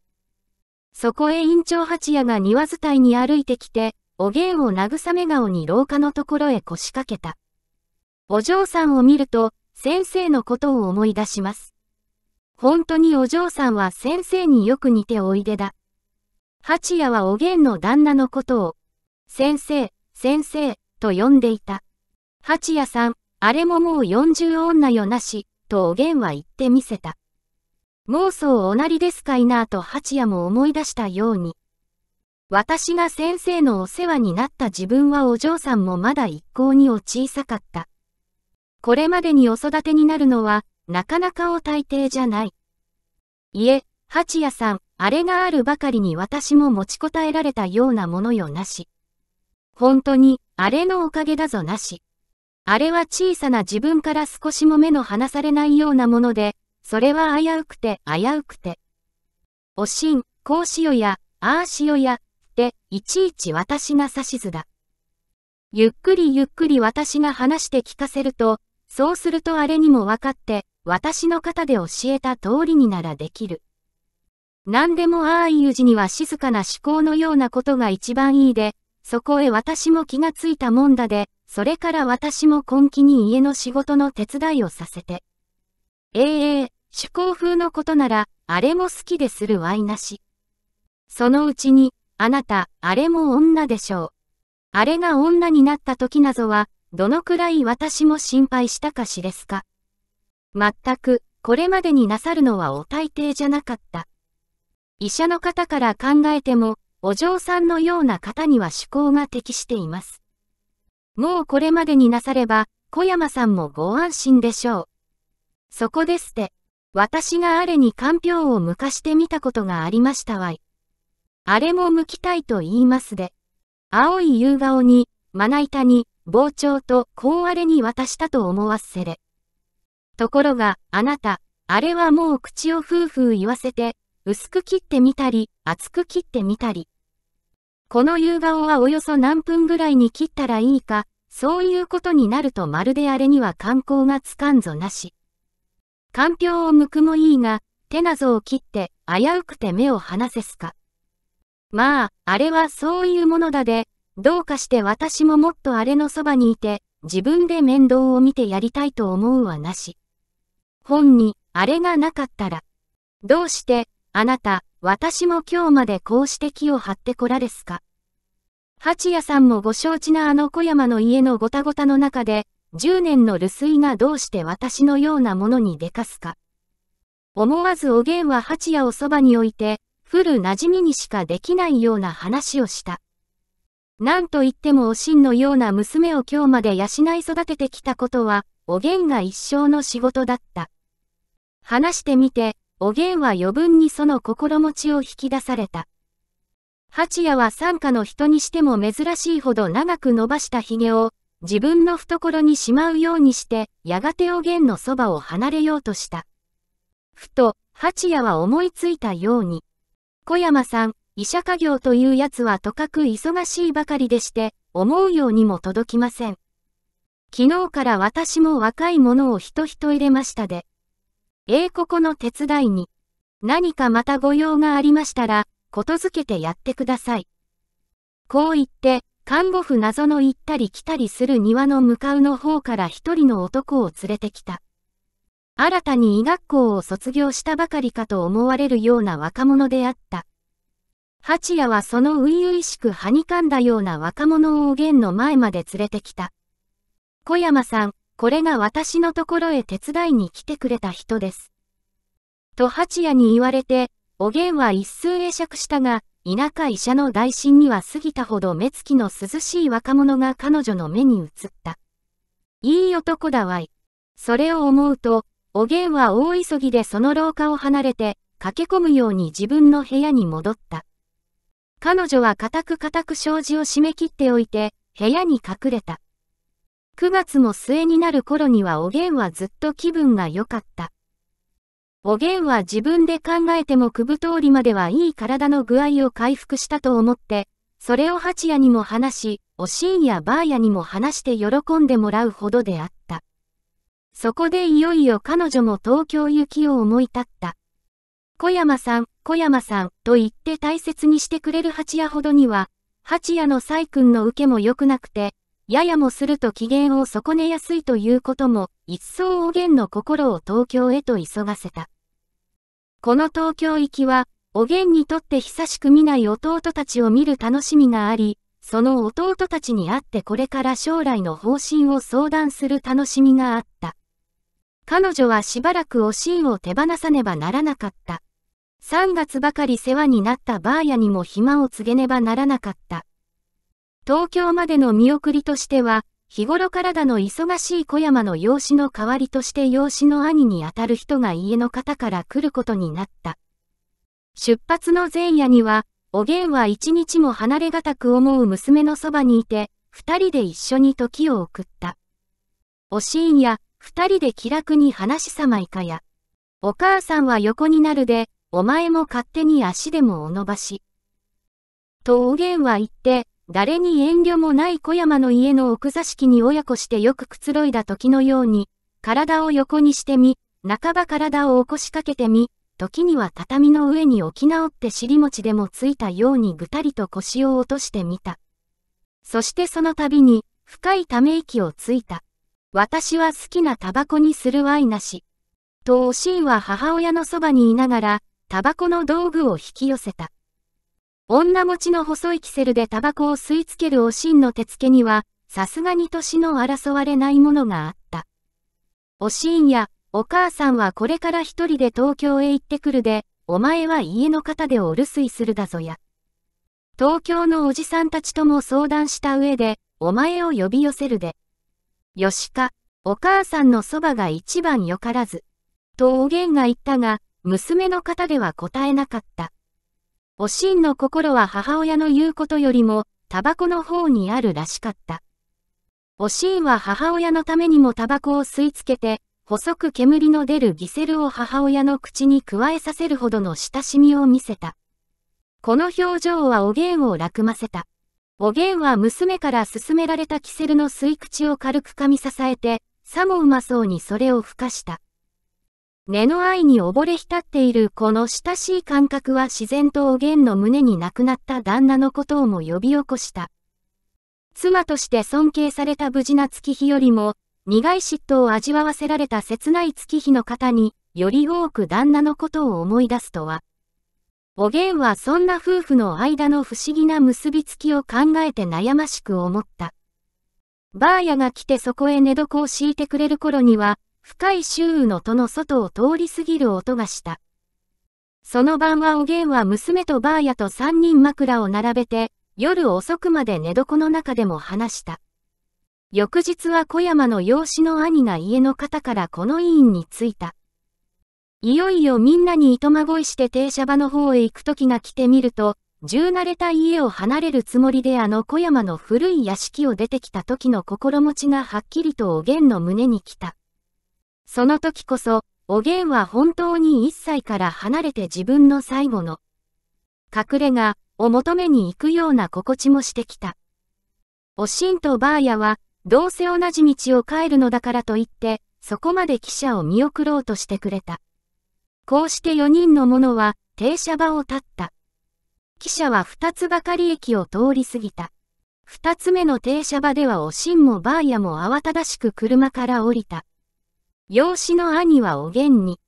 そこへ院長八夜が庭伝いに歩いてきて、お芸を慰め顔に廊下のところへ腰掛けた。お嬢さんを見ると、先生のことを思い出します。本当にお嬢さんは先生によく似ておいでだ。八夜はおげんの旦那のことを、先生、先生、と呼んでいた。八夜さん、あれももう四十女よなし、とおげんは言ってみせた。妄想おなりですかいなと八夜も思い出したように。私が先生のお世話になった自分はお嬢さんもまだ一向にお小さかった。これまでにお育てになるのは、なかなかお大抵じゃない。いえ、八夜さん、あれがあるばかりに私も持ちこたえられたようなものよなし。本当に、あれのおかげだぞなし。あれは小さな自分から少しも目の離されないようなもので、それは危うくて危うくて。おしん、こうしよや、ああしよや、っていちいち私が指図だ。ゆっくりゆっくり私が話して聞かせると、そうするとあれにも分かって、私の方で教えた通りにならできる。何でもああいう字には静かな思考のようなことが一番いいで、そこへ私も気がついたもんだで、それから私も根気に家の仕事の手伝いをさせて。ええー、趣向風のことなら、あれも好きでするわいなし。そのうちに、あなた、あれも女でしょう。あれが女になった時なぞは、どのくらい私も心配したかしですか。まったく、これまでになさるのはお大抵じゃなかった。医者の方から考えても、お嬢さんのような方には趣向が適しています。もうこれまでになされば、小山さんもご安心でしょう。そこですて、私があれにかんぴょうをむかしてみたことがありましたわい。あれもむきたいと言いますで、青い夕顔に、まな板に、包丁とこうあれに渡したと思わせれ。ところが、あなた、あれはもう口をふうふう言わせて、薄く切ってみたり、厚く切ってみたり、この夕顔はおよそ何分ぐらいに切ったらいいか、そういうことになるとまるであれには観光がつかんぞなし。かんぴょうを剥くもいいが、手なぞを切って危うくて目を離せすか。まあ、あれはそういうものだで、どうかして私ももっとあれのそばにいて、自分で面倒を見てやりたいと思うはなし。本に、あれがなかったら、どうして、あなた、私も今日までこうして木を張ってこらですか。八谷さんもご承知なあの小山の家のごたごたの中で、10年の留守居がどうして私のようなものにでかすか。思わずおげんは八谷をそばに置いて、古る馴染みにしかできないような話をした。なんと言ってもおしんのような娘を今日まで養い育ててきたことは、おげんが一生の仕事だった。話してみて、おげんは余分にその心持ちを引き出された。八谷は傘下の人にしても珍しいほど長く伸ばした髭を、自分の懐にしまうようにして、やがておげんのそばを離れようとした。ふと、八谷は思いついたように。小山さん、医者家業というやつはとかく忙しいばかりでして、思うようにも届きません。昨日から私も若いものを人人入れましたで。英国の手伝いに、何かまたご用がありましたら、ことづけてやってください。こう言って、看護婦謎の行ったり来たりする庭の向かうの方から一人の男を連れてきた。新たに医学校を卒業したばかりかと思われるような若者であった。八屋はその初々しくはにかんだような若者をおげんの前まで連れてきた。小山さん、これが私のところへ手伝いに来てくれた人です。と八夜に言われて、おげんは一数会釈したが、田舎医者の大臣には過ぎたほど目つきの涼しい若者が彼女の目に映った。いい男だわい。それを思うと、おげんは大急ぎでその廊下を離れて、駆け込むように自分の部屋に戻った。彼女は固く固く障子を締め切っておいて、部屋に隠れた。9月も末になる頃にはおげんはずっと気分が良かった。おげんは自分で考えてもくぶ通りまではいい体の具合を回復したと思って、それを八夜にも話し、おしんやばあやにも話して喜んでもらうほどであった。そこでいよいよ彼女も東京行きを思い立った。小山さん、小山さん、と言って大切にしてくれる八夜ほどには、八夜の細君の受けも良くなくて、ややもすると機嫌を損ねやすいということも、一層おげんの心を東京へと急がせた。この東京行きは、おげんにとって久しく見ない弟たちを見る楽しみがあり、その弟たちに会ってこれから将来の方針を相談する楽しみがあった。彼女はしばらくおしんを手放さねばならなかった。3月ばかり世話になったばあやにも暇を告げねばならなかった。東京までの見送りとしては、日頃体の忙しい小山の養子の代わりとして養子の兄にあたる人が家の方から来ることになった。出発の前夜には、おげんは一日も離れがたく思う娘のそばにいて、二人で一緒に時を送った。おしんや、二人で気楽に話さまいかや。お母さんは横になるで、お前も勝手に足でもお伸ばし。とおげんは言って、誰に遠慮もない小山の家の奥座敷に親子してよくくつろいだ時のように、体を横にしてみ、半ば体を起こしかけてみ、時には畳の上に置き直って尻餅でもついたようにぐたりと腰を落としてみた。そしてその度に、深いため息をついた。私は好きなタバコにするわいなし。とおしんは母親のそばにいながら、タバコの道具を引き寄せた。女持ちの細いキセルでタバコを吸い付けるおしんの手付けには、さすがに年の争われないものがあった。おしんや、お母さんはこれから一人で東京へ行ってくるで、お前は家の方でお留守するだぞや。東京のおじさんたちとも相談した上で、お前を呼び寄せるで。よしか、お母さんのそばが一番よからず。とおげんが言ったが、娘の方では答えなかった。おしんの心は母親の言うことよりも、タバコの方にあるらしかった。おしんは母親のためにもタバコを吸い付けて、細く煙の出るギセルを母親の口に加えさせるほどの親しみを見せた。この表情はおげんを楽ませた。おげんは娘から勧められたキセルの吸い口を軽く噛み支えて、さもうまそうにそれをふかした。根の愛に溺れ浸っているこの親しい感覚は自然とおげんの胸に亡くなった旦那のことをも呼び起こした。妻として尊敬された無事な月日よりも、苦い嫉妬を味わわせられた切ない月日の方に、より多く旦那のことを思い出すとは。おげんはそんな夫婦の間の不思議な結びつきを考えて悩ましく思った。ばあやが来てそこへ寝床を敷いてくれる頃には、深い周囲の戸の外を通り過ぎる音がした。その晩はおげんは娘とばあやと三人枕を並べて、夜遅くまで寝床の中でも話した。翌日は小山の養子の兄が家の方からこの委員に着いた。いよいよみんなに糸まごいして停車場の方へ行く時が来てみると、銃慣れた家を離れるつもりであの小山の古い屋敷を出てきた時の心持ちがはっきりとおげんの胸に来た。その時こそ、おげんは本当に一切から離れて自分の最後の、隠れ家を求めに行くような心地もしてきた。おしんとばあやは、どうせ同じ道を帰るのだからと言って、そこまで汽車を見送ろうとしてくれた。こうして四人の者は停車場を立った。汽車は二つばかり駅を通り過ぎた。二つ目の停車場ではおしんもばあやも慌ただしく車から降りた。養子の兄はおげんに。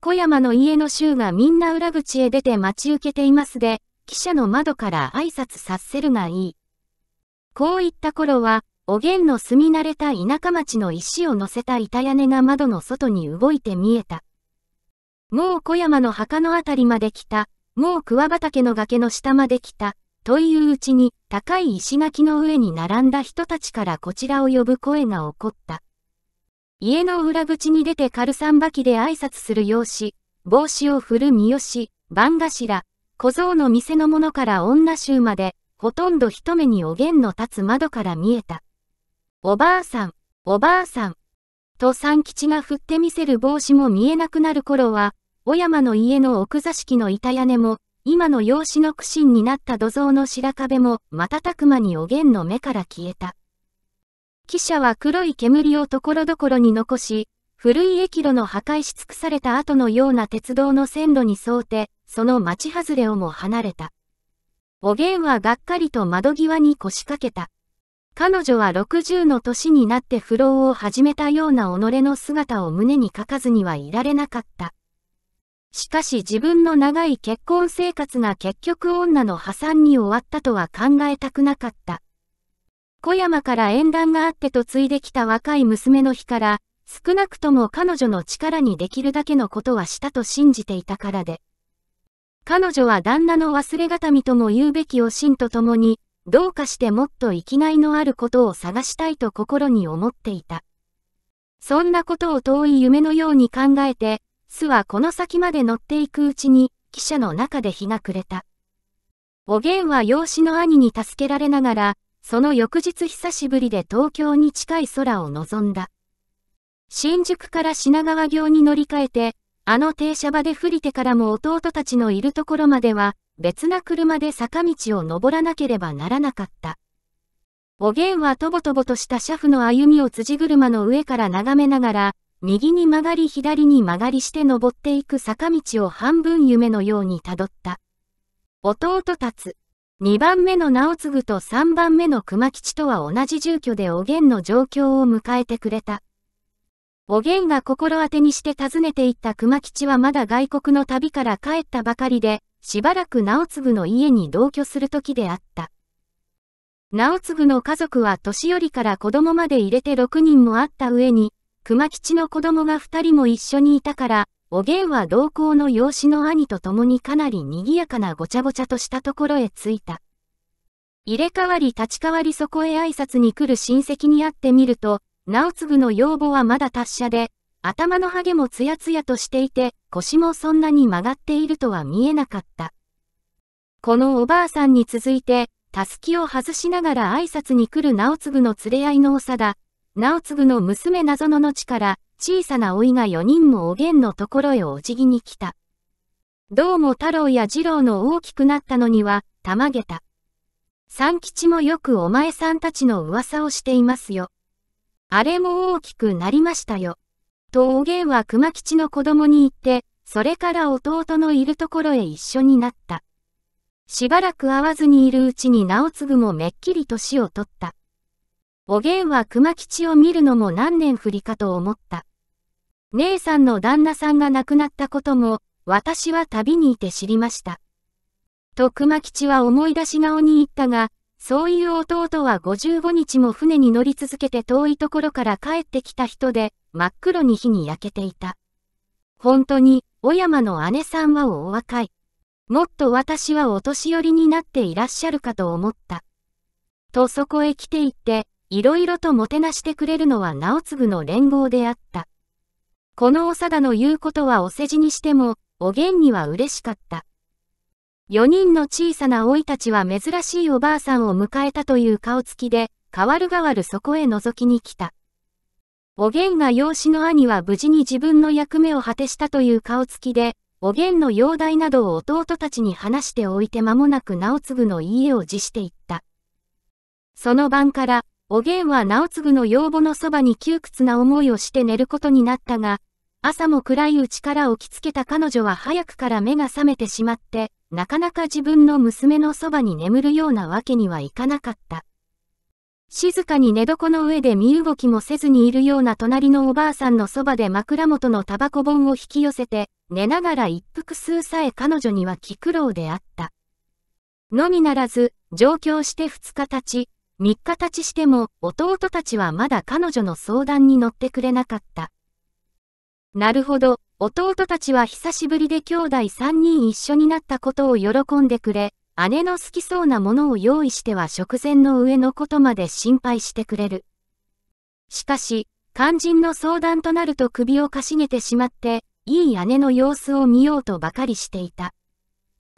小山の家の衆がみんな裏口へ出て待ち受けていますで、記者の窓から挨拶させるがいい。こういった頃は、おげんの住み慣れた田舎町の石を乗せた板屋根が窓の外に動いて見えた。もう小山の墓のあたりまで来た、もう桑畑の崖の下まで来た、といううちに高い石垣の上に並んだ人たちからこちらを呼ぶ声が起こった。家の裏口に出て軽三ばきで挨拶する用子、帽子を振る三好、番頭、小僧の店の者から女衆まで、ほとんど一目におげんの立つ窓から見えた。おばあさん、おばあさん、と三吉が振ってみせる帽子も見えなくなる頃は、小山の家の奥座敷の板屋根も、今の養子の苦心になった土蔵の白壁も瞬く間におげんの目から消えた。汽車は黒い煙を所々に残し、古い駅路の破壊し尽くされた後のような鉄道の線路に沿うて、その町外れをも離れた。おげんはがっかりと窓際に腰掛けた。彼女は60の年になって不老を始めたような己の姿を胸に書かずにはいられなかった。しかし自分の長い結婚生活が結局女の破産に終わったとは考えたくなかった。小山から縁談があってと継いできた若い娘の日から、少なくとも彼女の力にできるだけのことはしたと信じていたからで。彼女は旦那の忘れがたみとも言うべきおしんと共に、どうかしてもっと生きがいのあることを探したいと心に思っていた。そんなことを遠い夢のように考えて、巣はこの先まで乗っていくうちに、汽車の中で日が暮れた。おげんは養子の兄に助けられながら、その翌日久しぶりで東京に近い空を望んだ。新宿から品川行に乗り換えて、あの停車場で降りてからも弟たちのいるところまでは、別な車で坂道を登らなければならなかった。おげんはとぼとぼとした車夫の歩みを辻車の上から眺めながら、右に曲がり左に曲がりして登っていく坂道を半分夢のようにたどった。弟たつ。2番目の直継と3番目の熊吉とは同じ住居でおげんの状況を迎えてくれた。おげんが心当てにして訪ねていった熊吉はまだ外国の旅から帰ったばかりで、しばらく直継の家に同居する時であった。直継の家族は年寄りから子供まで入れて6人もあった上に、熊吉の子供が2人も一緒にいたから、おげんは同行の養子の兄と共にかなり賑やかなごちゃごちゃとしたところへ着いた。入れ替わり立ち替わりそこへ挨拶に来る親戚に会ってみると、直継の要望はまだ達者で、頭のハゲもツヤツヤとしていて、腰もそんなに曲がっているとは見えなかった。このおばあさんに続いて、たすきを外しながら挨拶に来る直継の連れ合いの長だ、直継の娘謎ののちから、小さな老いが四人もおげんのところへお辞儀に来た。どうも太郎や次郎の大きくなったのには、たまげた。三吉もよくお前さんたちの噂をしていますよ。あれも大きくなりましたよ。とおげんは熊吉の子供に言って、それから弟のいるところへ一緒になった。しばらく会わずにいるうちに直ぐもめっきり年を取った。おげんは熊吉を見るのも何年振りかと思った。姉さんの旦那さんが亡くなったことも、私は旅にいて知りました。と熊吉は思い出し顔に言ったが、そういう弟は55日も船に乗り続けて遠いところから帰ってきた人で、真っ黒に火に焼けていた。本当に、小山の姉さんはお若い。もっと私はお年寄りになっていらっしゃるかと思った。とそこへ来て行って、いろいろともてなしてくれるのは直次の連合であった。このおだの言うことはお世辞にしても、おげんには嬉しかった。4人の小さな老いたちは珍しいおばあさんを迎えたという顔つきで、変わる変わるそこへ覗きに来た。おげんが養子の兄は無事に自分の役目を果てしたという顔つきで、おげんの容体などを弟たちに話しておいて間もなく直ぐの家を辞していった。その晩から、おげんは直ぐの養母のそばに窮屈な思いをして寝ることになったが、朝も暗いうちから起きつけた彼女は早くから目が覚めてしまって、なかなか自分の娘のそばに眠るようなわけにはいかなかった。静かに寝床の上で身動きもせずにいるような隣のおばあさんのそばで枕元のタバコ本を引き寄せて、寝ながら一服数さえ彼女には気苦労であった。のみならず、上京して2日経ち、3日経ちしても、弟たちはまだ彼女の相談に乗ってくれなかった。なるほど、弟たちは久しぶりで兄弟三人一緒になったことを喜んでくれ、姉の好きそうなものを用意しては食前の上のことまで心配してくれる。しかし、肝心の相談となると首をかしげてしまって、いい姉の様子を見ようとばかりしていた。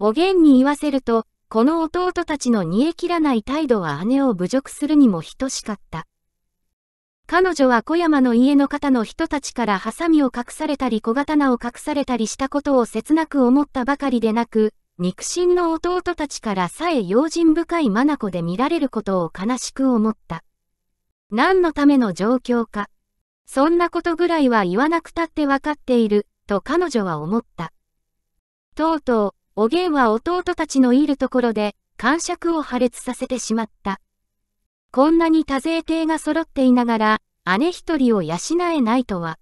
おげんに言わせると、この弟たちの煮え切らない態度は姉を侮辱するにも等しかった。彼女は小山の家の方の人たちからハサミを隠されたり小刀を隠されたりしたことを切なく思ったばかりでなく、肉親の弟たちからさえ用心深いコで見られることを悲しく思った。何のための状況か。そんなことぐらいは言わなくたってわかっている、と彼女は思った。とうとう、おげんは弟たちのいるところで、感触を破裂させてしまった。こんなに多勢艇が揃っていながら、姉一人を養えないとは。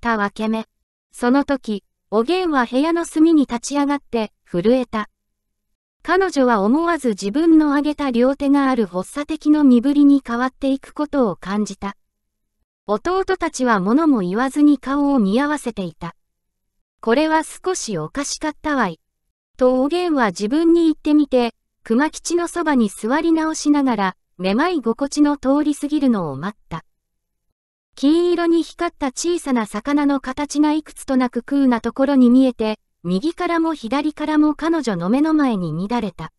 たわけめ。その時、おげんは部屋の隅に立ち上がって、震えた。彼女は思わず自分の上げた両手がある発作的の身振りに変わっていくことを感じた。弟たちは物も言わずに顔を見合わせていた。これは少しおかしかったわい。とおげんは自分に言ってみて、熊吉のそばに座り直しながら、めまい心地の通り過ぎるのを待った。金色に光った小さな魚の形がいくつとなく空なところに見えて、右からも左からも彼女の目の前に乱れた。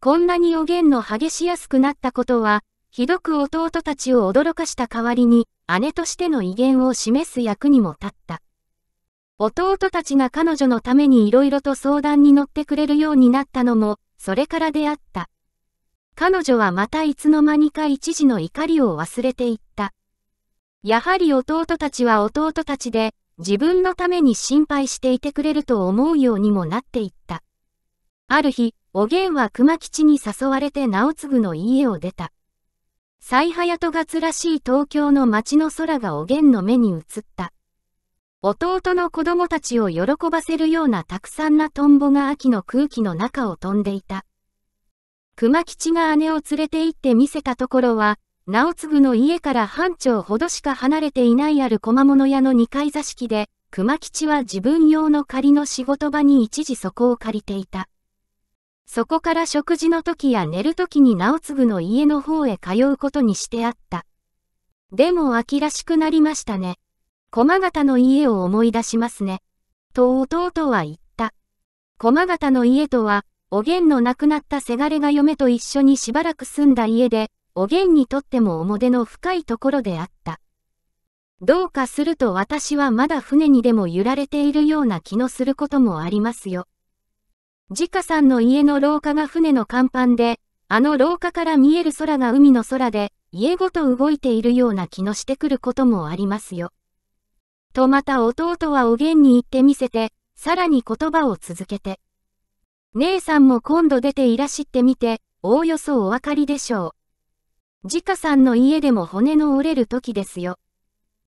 こんなに予言の激しやすくなったことは、ひどく弟たちを驚かした代わりに、姉としての威厳を示す役にも立った。弟たちが彼女のために色々と相談に乗ってくれるようになったのも、それからであった。彼女はまたいつの間にか一時の怒りを忘れていった。やはり弟たちは弟たちで、自分のために心配していてくれると思うようにもなっていった。ある日、おげんは熊吉に誘われて直継の家を出た。最早とがつらしい東京の街の空がおげんの目に映った。弟の子供たちを喜ばせるようなたくさんなトンボが秋の空気の中を飛んでいた。熊吉が姉を連れて行って見せたところは、直嗣の家から半丁ほどしか離れていないある小間物屋の2階座敷で、熊吉は自分用の仮の仕事場に一時そこを借りていた。そこから食事の時や寝る時に直嗣の家の方へ通うことにしてあった。でも秋らしくなりましたね。駒形の家を思い出しますね。と弟は言った。駒形の家とは、おげんの亡くなったせがれが嫁と一緒にしばらく住んだ家で、おげんにとっても表の深いところであった。どうかすると私はまだ船にでも揺られているような気のすることもありますよ。ジカさんの家の廊下が船の甲板で、あの廊下から見える空が海の空で、家ごと動いているような気のしてくることもありますよ。とまた弟はおげんに言ってみせて、さらに言葉を続けて。姉さんも今度出ていらしってみて、おおよそお分かりでしょう。ジカさんの家でも骨の折れる時ですよ。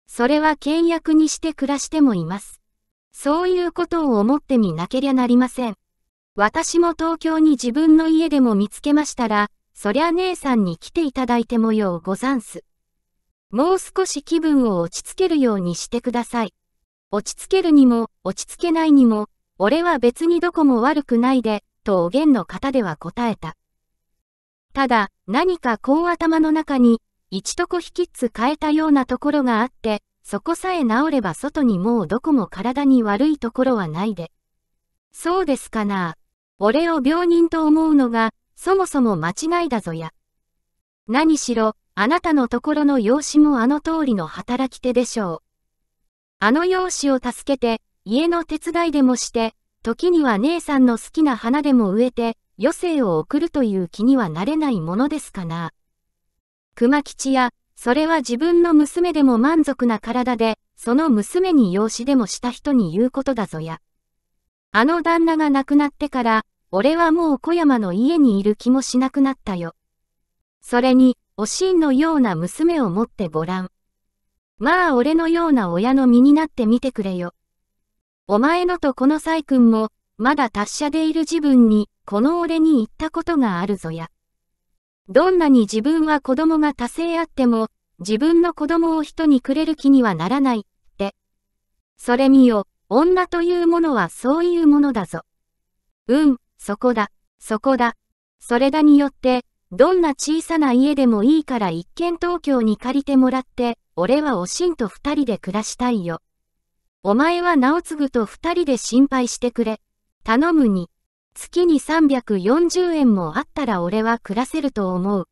それは倹約にして暮らしてもいます。そういうことを思ってみなけりゃなりません。私も東京に自分の家でも見つけましたら、そりゃ姉さんに来ていただいてもようござんす。もう少し気分を落ち着けるようにしてください。落ち着けるにも、落ち着けないにも、俺は別にどこも悪くないで、とおげんの方では答えた。ただ、何かこう頭の中に、一とこひきっつ変えたようなところがあって、そこさえ治れば外にもうどこも体に悪いところはないで。そうですかな。俺を病人と思うのが、そもそも間違いだぞや。何しろ、あなたのところの養子もあの通りの働き手でしょう。あの養子を助けて、家の手伝いでもして、時には姉さんの好きな花でも植えて、余生を送るという気にはなれないものですかな。熊吉や、それは自分の娘でも満足な体で、その娘に養子でもした人に言うことだぞや。あの旦那が亡くなってから、俺はもう小山の家にいる気もしなくなったよ。それに、おしんのような娘を持ってごらん。まあ俺のような親の身になってみてくれよ。お前のとこの細君も、まだ達者でいる自分に、この俺に言ったことがあるぞや。どんなに自分は子供が多成あっても、自分の子供を人にくれる気にはならない、って。それ見よ、女というものはそういうものだぞ。うん、そこだ、そこだ。それだによって、どんな小さな家でもいいから一軒東京に借りてもらって、俺はおしんと二人で暮らしたいよ。お前は直ぐと二人で心配してくれ。頼むに。月に340円もあったら俺は暮らせると思う。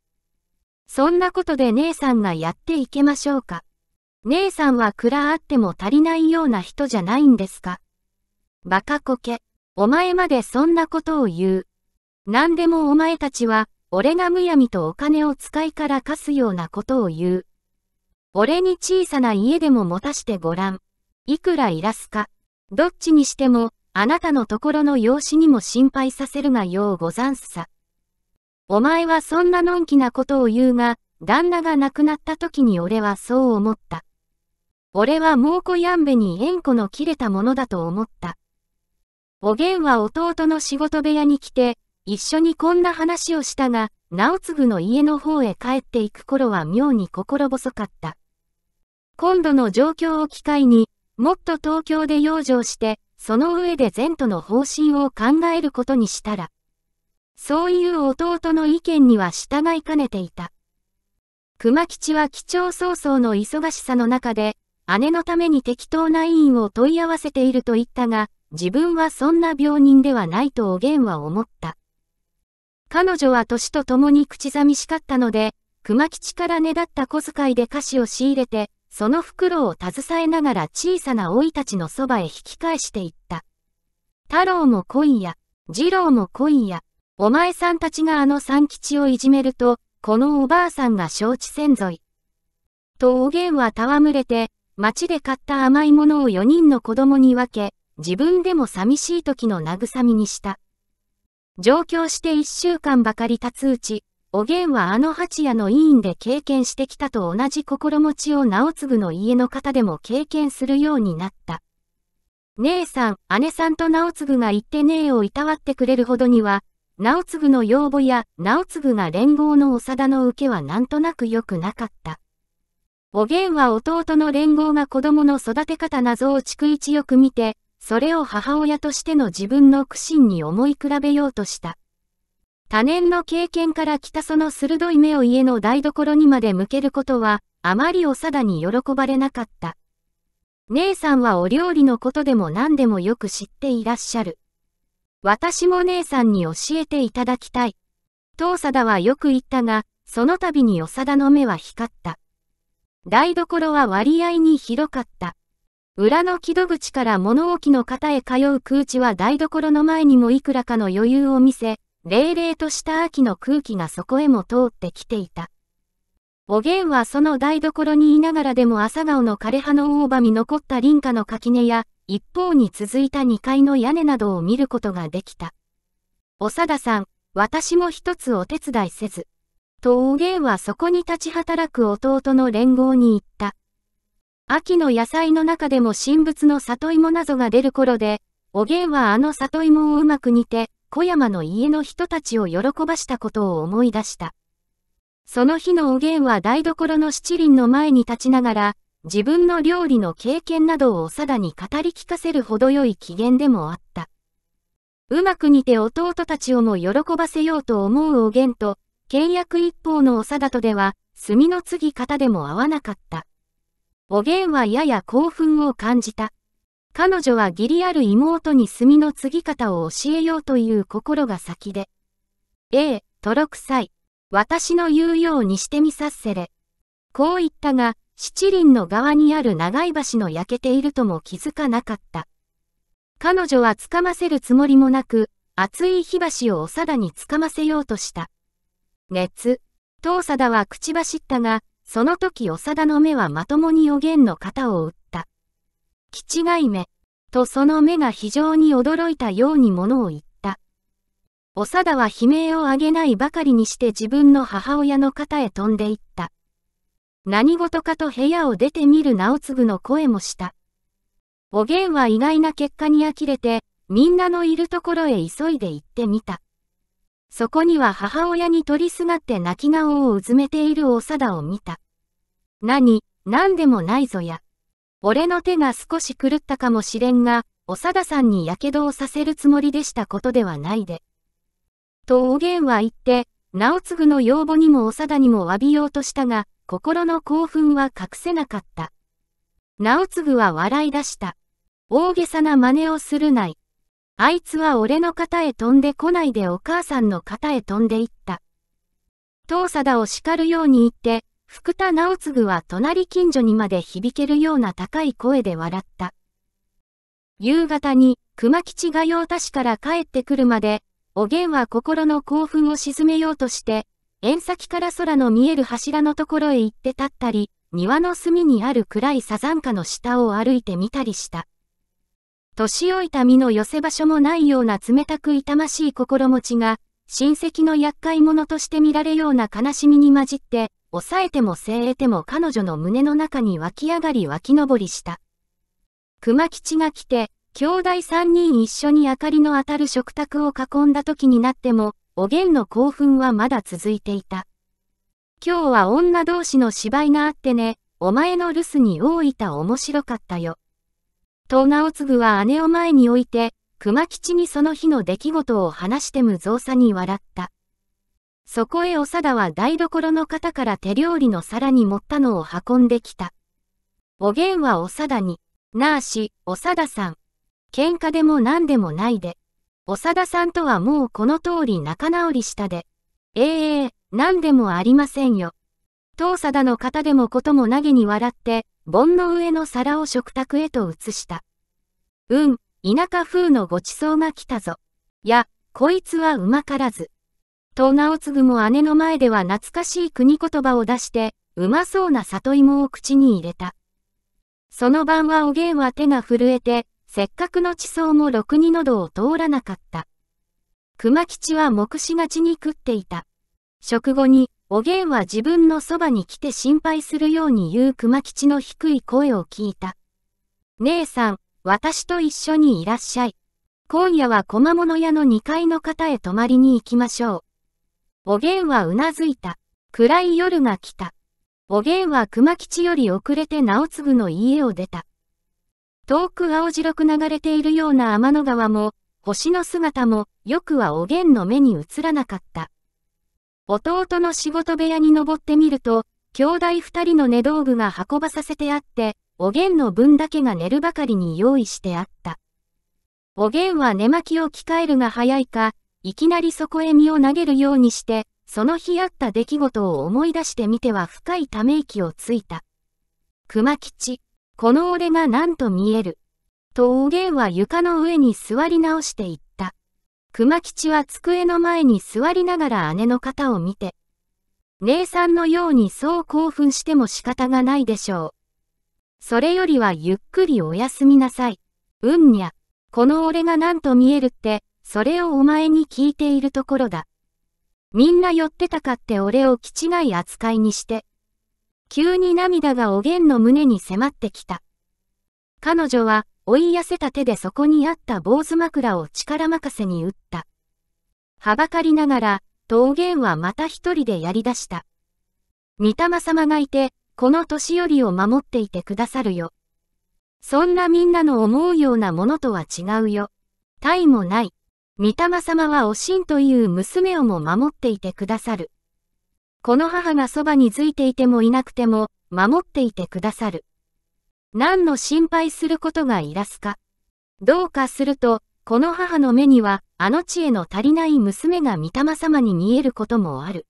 そんなことで姉さんがやっていけましょうか。姉さんは蔵あっても足りないような人じゃないんですか。バカコケ。お前までそんなことを言う。何でもお前たちは、俺がむやみとお金を使いから貸すようなことを言う。俺に小さな家でも持たしてごらん。いくらイラスか。どっちにしても、あなたのところの養子にも心配させるがようござんすさ。お前はそんなのんきなことを言うが、旦那が亡くなった時に俺はそう思った。俺は猛虎やんべに縁故の切れたものだと思った。おげんは弟の仕事部屋に来て、一緒にこんな話をしたが、直継の家の方へ帰っていく頃は妙に心細かった。今度の状況を機会に、もっと東京で養生して、その上で前途の方針を考えることにしたら、そういう弟の意見には従いかねていた。熊吉は基調早々の忙しさの中で、姉のために適当な委員を問い合わせていると言ったが、自分はそんな病人ではないとおげんは思った。彼女は年とともに口寂しかったので、熊吉からねだった小遣いで菓子を仕入れて、その袋を携えながら小さな老いたちのそばへ引き返していった。太郎も今夜、二郎も今夜、お前さんたちがあの三吉をいじめると、このおばあさんが承知せんぞい。とおげんは戯れて、町で買った甘いものを4人の子供に分け、自分でも寂しい時の慰みにした。上京して1週間ばかり経つうち、おげんはあの八夜の委員で経験してきたと同じ心持ちを直ぐの家の方でも経験するようになった。姉さん、姉さんと直ぐが言って姉をいたわってくれるほどには、直ぐの要望や直ぐが連合の長田の受けはなんとなく良くなかった。おげんは弟の連合が子供の育て方謎を逐一よく見て、それを母親としての自分の苦心に思い比べようとした。他年の経験から来たその鋭い目を家の台所にまで向けることは、あまりお定に喜ばれなかった。姉さんはお料理のことでも何でもよく知っていらっしゃる。私も姉さんに教えていただきたい。さだはよく言ったが、その度にお定の目は光った。台所は割合に広かった。裏の木戸口から物置の方へ通う空地は台所の前にもいくらかの余裕を見せ、冷々とした秋の空気がそこへも通ってきていた。おげんはその台所にいながらでも朝顔の枯れ葉の大場に残った林家の垣根や、一方に続いた2階の屋根などを見ることができた。おさださん、私も一つお手伝いせず。とおげんはそこに立ち働く弟の連合に言った。秋の野菜の中でも神仏の里芋などが出る頃で、おげんはあの里芋をうまく煮て、小山の家の人たちを喜ばしたことを思い出した。その日のおげんは台所の七輪の前に立ちながら、自分の料理の経験などを長さだに語り聞かせるほど良い機嫌でもあった。うまく似て弟たちをも喜ばせようと思うおげんと、倹約一方のおさだとでは、墨の継ぎ方でも合わなかった。おげんはやや興奮を感じた。彼女は義理ある妹に墨の継ぎ方を教えようという心が先で。ええ、とろくさい。私の言うようにしてみさっせれ。こう言ったが、七輪の側にある長い橋の焼けているとも気づかなかった。彼女はつかませるつもりもなく、熱い火箸をお貞につかませようとした。熱、さだは口走ったが、その時お貞の目はまともにおげんの肩を打った。気違い目、とその目が非常に驚いたようにものを言った。お貞は悲鳴を上げないばかりにして自分の母親の肩へ飛んでいった。何事かと部屋を出てみる直継の声もした。おげんは意外な結果に呆れて、みんなのいるところへ急いで行ってみた。そこには母親に取りすがって泣き顔をうずめているお貞を見た。何、何でもないぞや。俺の手が少し狂ったかもしれんが、おさださんに火傷をさせるつもりでしたことではないで。とおげんは言って、直継の要望にもおさだにも詫びようとしたが、心の興奮は隠せなかった。直継は笑い出した。大げさな真似をするない。あいつは俺の肩へ飛んでこないでお母さんの肩へ飛んでいった。とおさだを叱るように言って、福田直次は隣近所にまで響けるような高い声で笑った。夕方に熊吉が用田市から帰ってくるまで、おげんは心の興奮を鎮めようとして、縁先から空の見える柱のところへ行って立ったり、庭の隅にある暗いサザンカの下を歩いてみたりした。年老いた身の寄せ場所もないような冷たく痛ましい心持ちが、親戚の厄介者として見られような悲しみに混じって、抑さえてもせえても彼女の胸の中に湧き上がり湧き上りした。熊吉が来て、兄弟三人一緒に明かりの当たる食卓を囲んだ時になっても、おげんの興奮はまだ続いていた。今日は女同士の芝居があってね、お前の留守に大分面白かったよ。と直次は姉を前に置いて、熊吉にその日の出来事を話して無造作に笑った。そこへお貞は台所の方から手料理の皿に盛ったのを運んできた。おげんはお貞に、なあし、お貞さん。喧嘩でも何でもないで。お貞さんとはもうこの通り仲直りしたで。ええー、何でもありませんよ。当貞の方でもことも投げに笑って、盆の上の皿を食卓へと移した。うん、田舎風のごちそうが来たぞ。や、こいつはうまからず。と直ぐも姉の前では懐かしい国言葉を出して、うまそうな里芋を口に入れた。その晩はおげんは手が震えて、せっかくの地層もろくに喉を通らなかった。熊吉は目視がちに食っていた。食後に、おげんは自分のそばに来て心配するように言う熊吉の低い声を聞いた。姉さん、私と一緒にいらっしゃい。今夜は小間物屋の2階の方へ泊まりに行きましょう。おげんはうなずいた。暗い夜が来た。おげんは熊吉より遅れて直次の家を出た。遠く青白く流れているような天の川も、星の姿も、よくはおげんの目に映らなかった。弟の仕事部屋に登ってみると、兄弟二人の寝道具が運ばさせてあって、おげんの分だけが寝るばかりに用意してあった。おげんは寝巻きを着替えるが早いか、いきなりそこへ身を投げるようにして、その日あった出来事を思い出してみては深いため息をついた。熊吉、この俺が何と見える。とおげんは床の上に座り直していった。熊吉は机の前に座りながら姉の肩を見て、姉さんのようにそう興奮しても仕方がないでしょう。それよりはゆっくりおやすみなさい。うんにゃ、この俺が何と見えるって、それをお前に聞いているところだ。みんな寄ってたかって俺を気違い扱いにして。急に涙がおげんの胸に迫ってきた。彼女は追い痩せた手でそこにあった坊主枕を力任せに打った。はばかりながら、とおげんはまた一人でやり出した。御霊様がいて、この年寄りを守っていてくださるよ。そんなみんなの思うようなものとは違うよ。体もない。御霊様はおしんという娘をも守っていてくださる。この母がそばに付いていてもいなくても、守っていてくださる。何の心配することがいらすか。どうかすると、この母の目には、あの地への足りない娘が御霊様に見えることもある。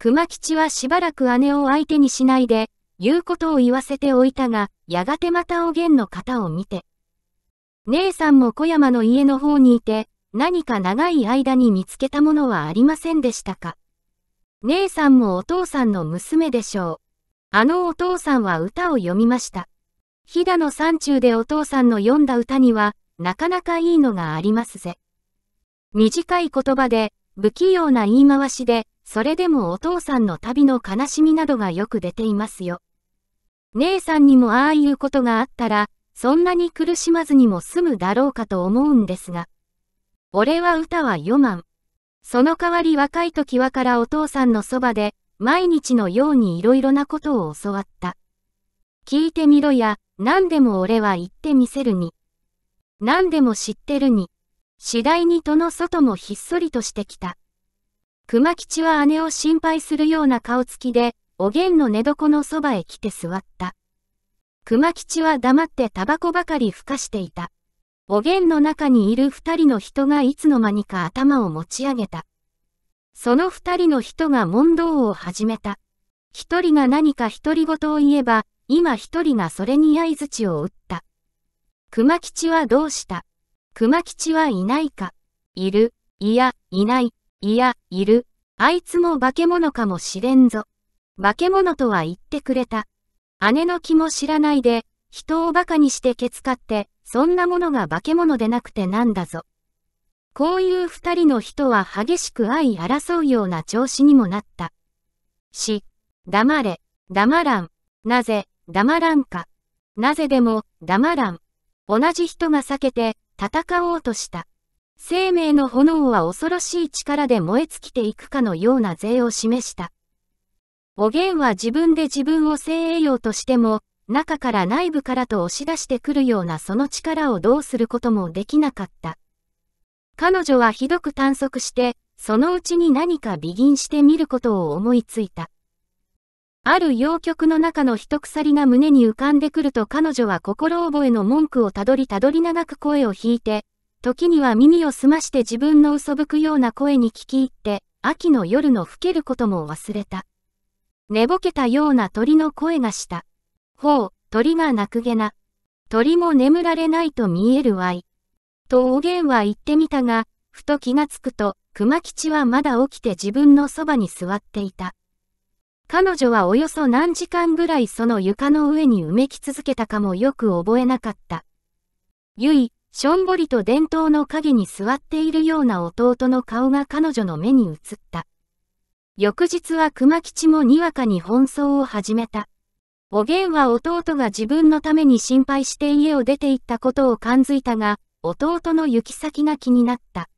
熊吉はしばらく姉を相手にしないで、言うことを言わせておいたが、やがてまたおげんの方を見て。姉さんも小山の家の方にいて、何か長い間に見つけたものはありませんでしたか姉さんもお父さんの娘でしょう。あのお父さんは歌を読みました。飛騨の山中でお父さんの読んだ歌には、なかなかいいのがありますぜ。短い言葉で、不器用な言い回しで、それでもお父さんの旅の悲しみなどがよく出ていますよ。姉さんにもああいうことがあったら、そんなに苦しまずにも済むだろうかと思うんですが。俺は歌は読まん。その代わり若い時はからお父さんのそばで、毎日のようにいろいろなことを教わった。聞いてみろや、何でも俺は言ってみせるに。何でも知ってるに。次第に戸の外もひっそりとしてきた。熊吉は姉を心配するような顔つきで、おげんの寝床のそばへ来て座った。熊吉は黙ってタバコばかりふかしていた。おげんの中にいる二人の人がいつの間にか頭を持ち上げた。その二人の人が問答を始めた。一人が何か独り言を言えば、今一人がそれに合図を打った。熊吉はどうした熊吉はいないかいる、いや、いない、いや、いる。あいつも化け物かもしれんぞ。化け物とは言ってくれた。姉の気も知らないで、人を馬鹿にしてけつかって、そんなものが化け物でなくてなんだぞ。こういう二人の人は激しく愛争うような調子にもなった。し、黙れ、黙らん。なぜ、黙らんか。なぜでも、黙らん。同じ人が避けて、戦おうとした。生命の炎は恐ろしい力で燃え尽きていくかのような税を示した。おげんは自分で自分を制栄ようとしても、中から内部からと押し出してくるようなその力をどうすることもできなかった。彼女はひどく探索して、そのうちに何かビギンしてみることを思いついた。ある洋曲の中の一鎖が胸に浮かんでくると彼女は心覚えの文句をたどりたどり長く声を引いて、時には耳を澄まして自分の嘘吹くような声に聞き入って、秋の夜の更けることも忘れた。寝ぼけたような鳥の声がした。ほう、鳥が泣くげな。鳥も眠られないと見えるわい。とおげんは言ってみたが、ふと気がつくと、熊吉はまだ起きて自分のそばに座っていた。彼女はおよそ何時間ぐらいその床の上にうめき続けたかもよく覚えなかった。ゆい、しょんぼりと伝統の影に座っているような弟の顔が彼女の目に映った。翌日は熊吉もにわかに奔走を始めた。おげんは弟が自分のために心配して家を出て行ったことを感づいたが、弟の行き先が気になった。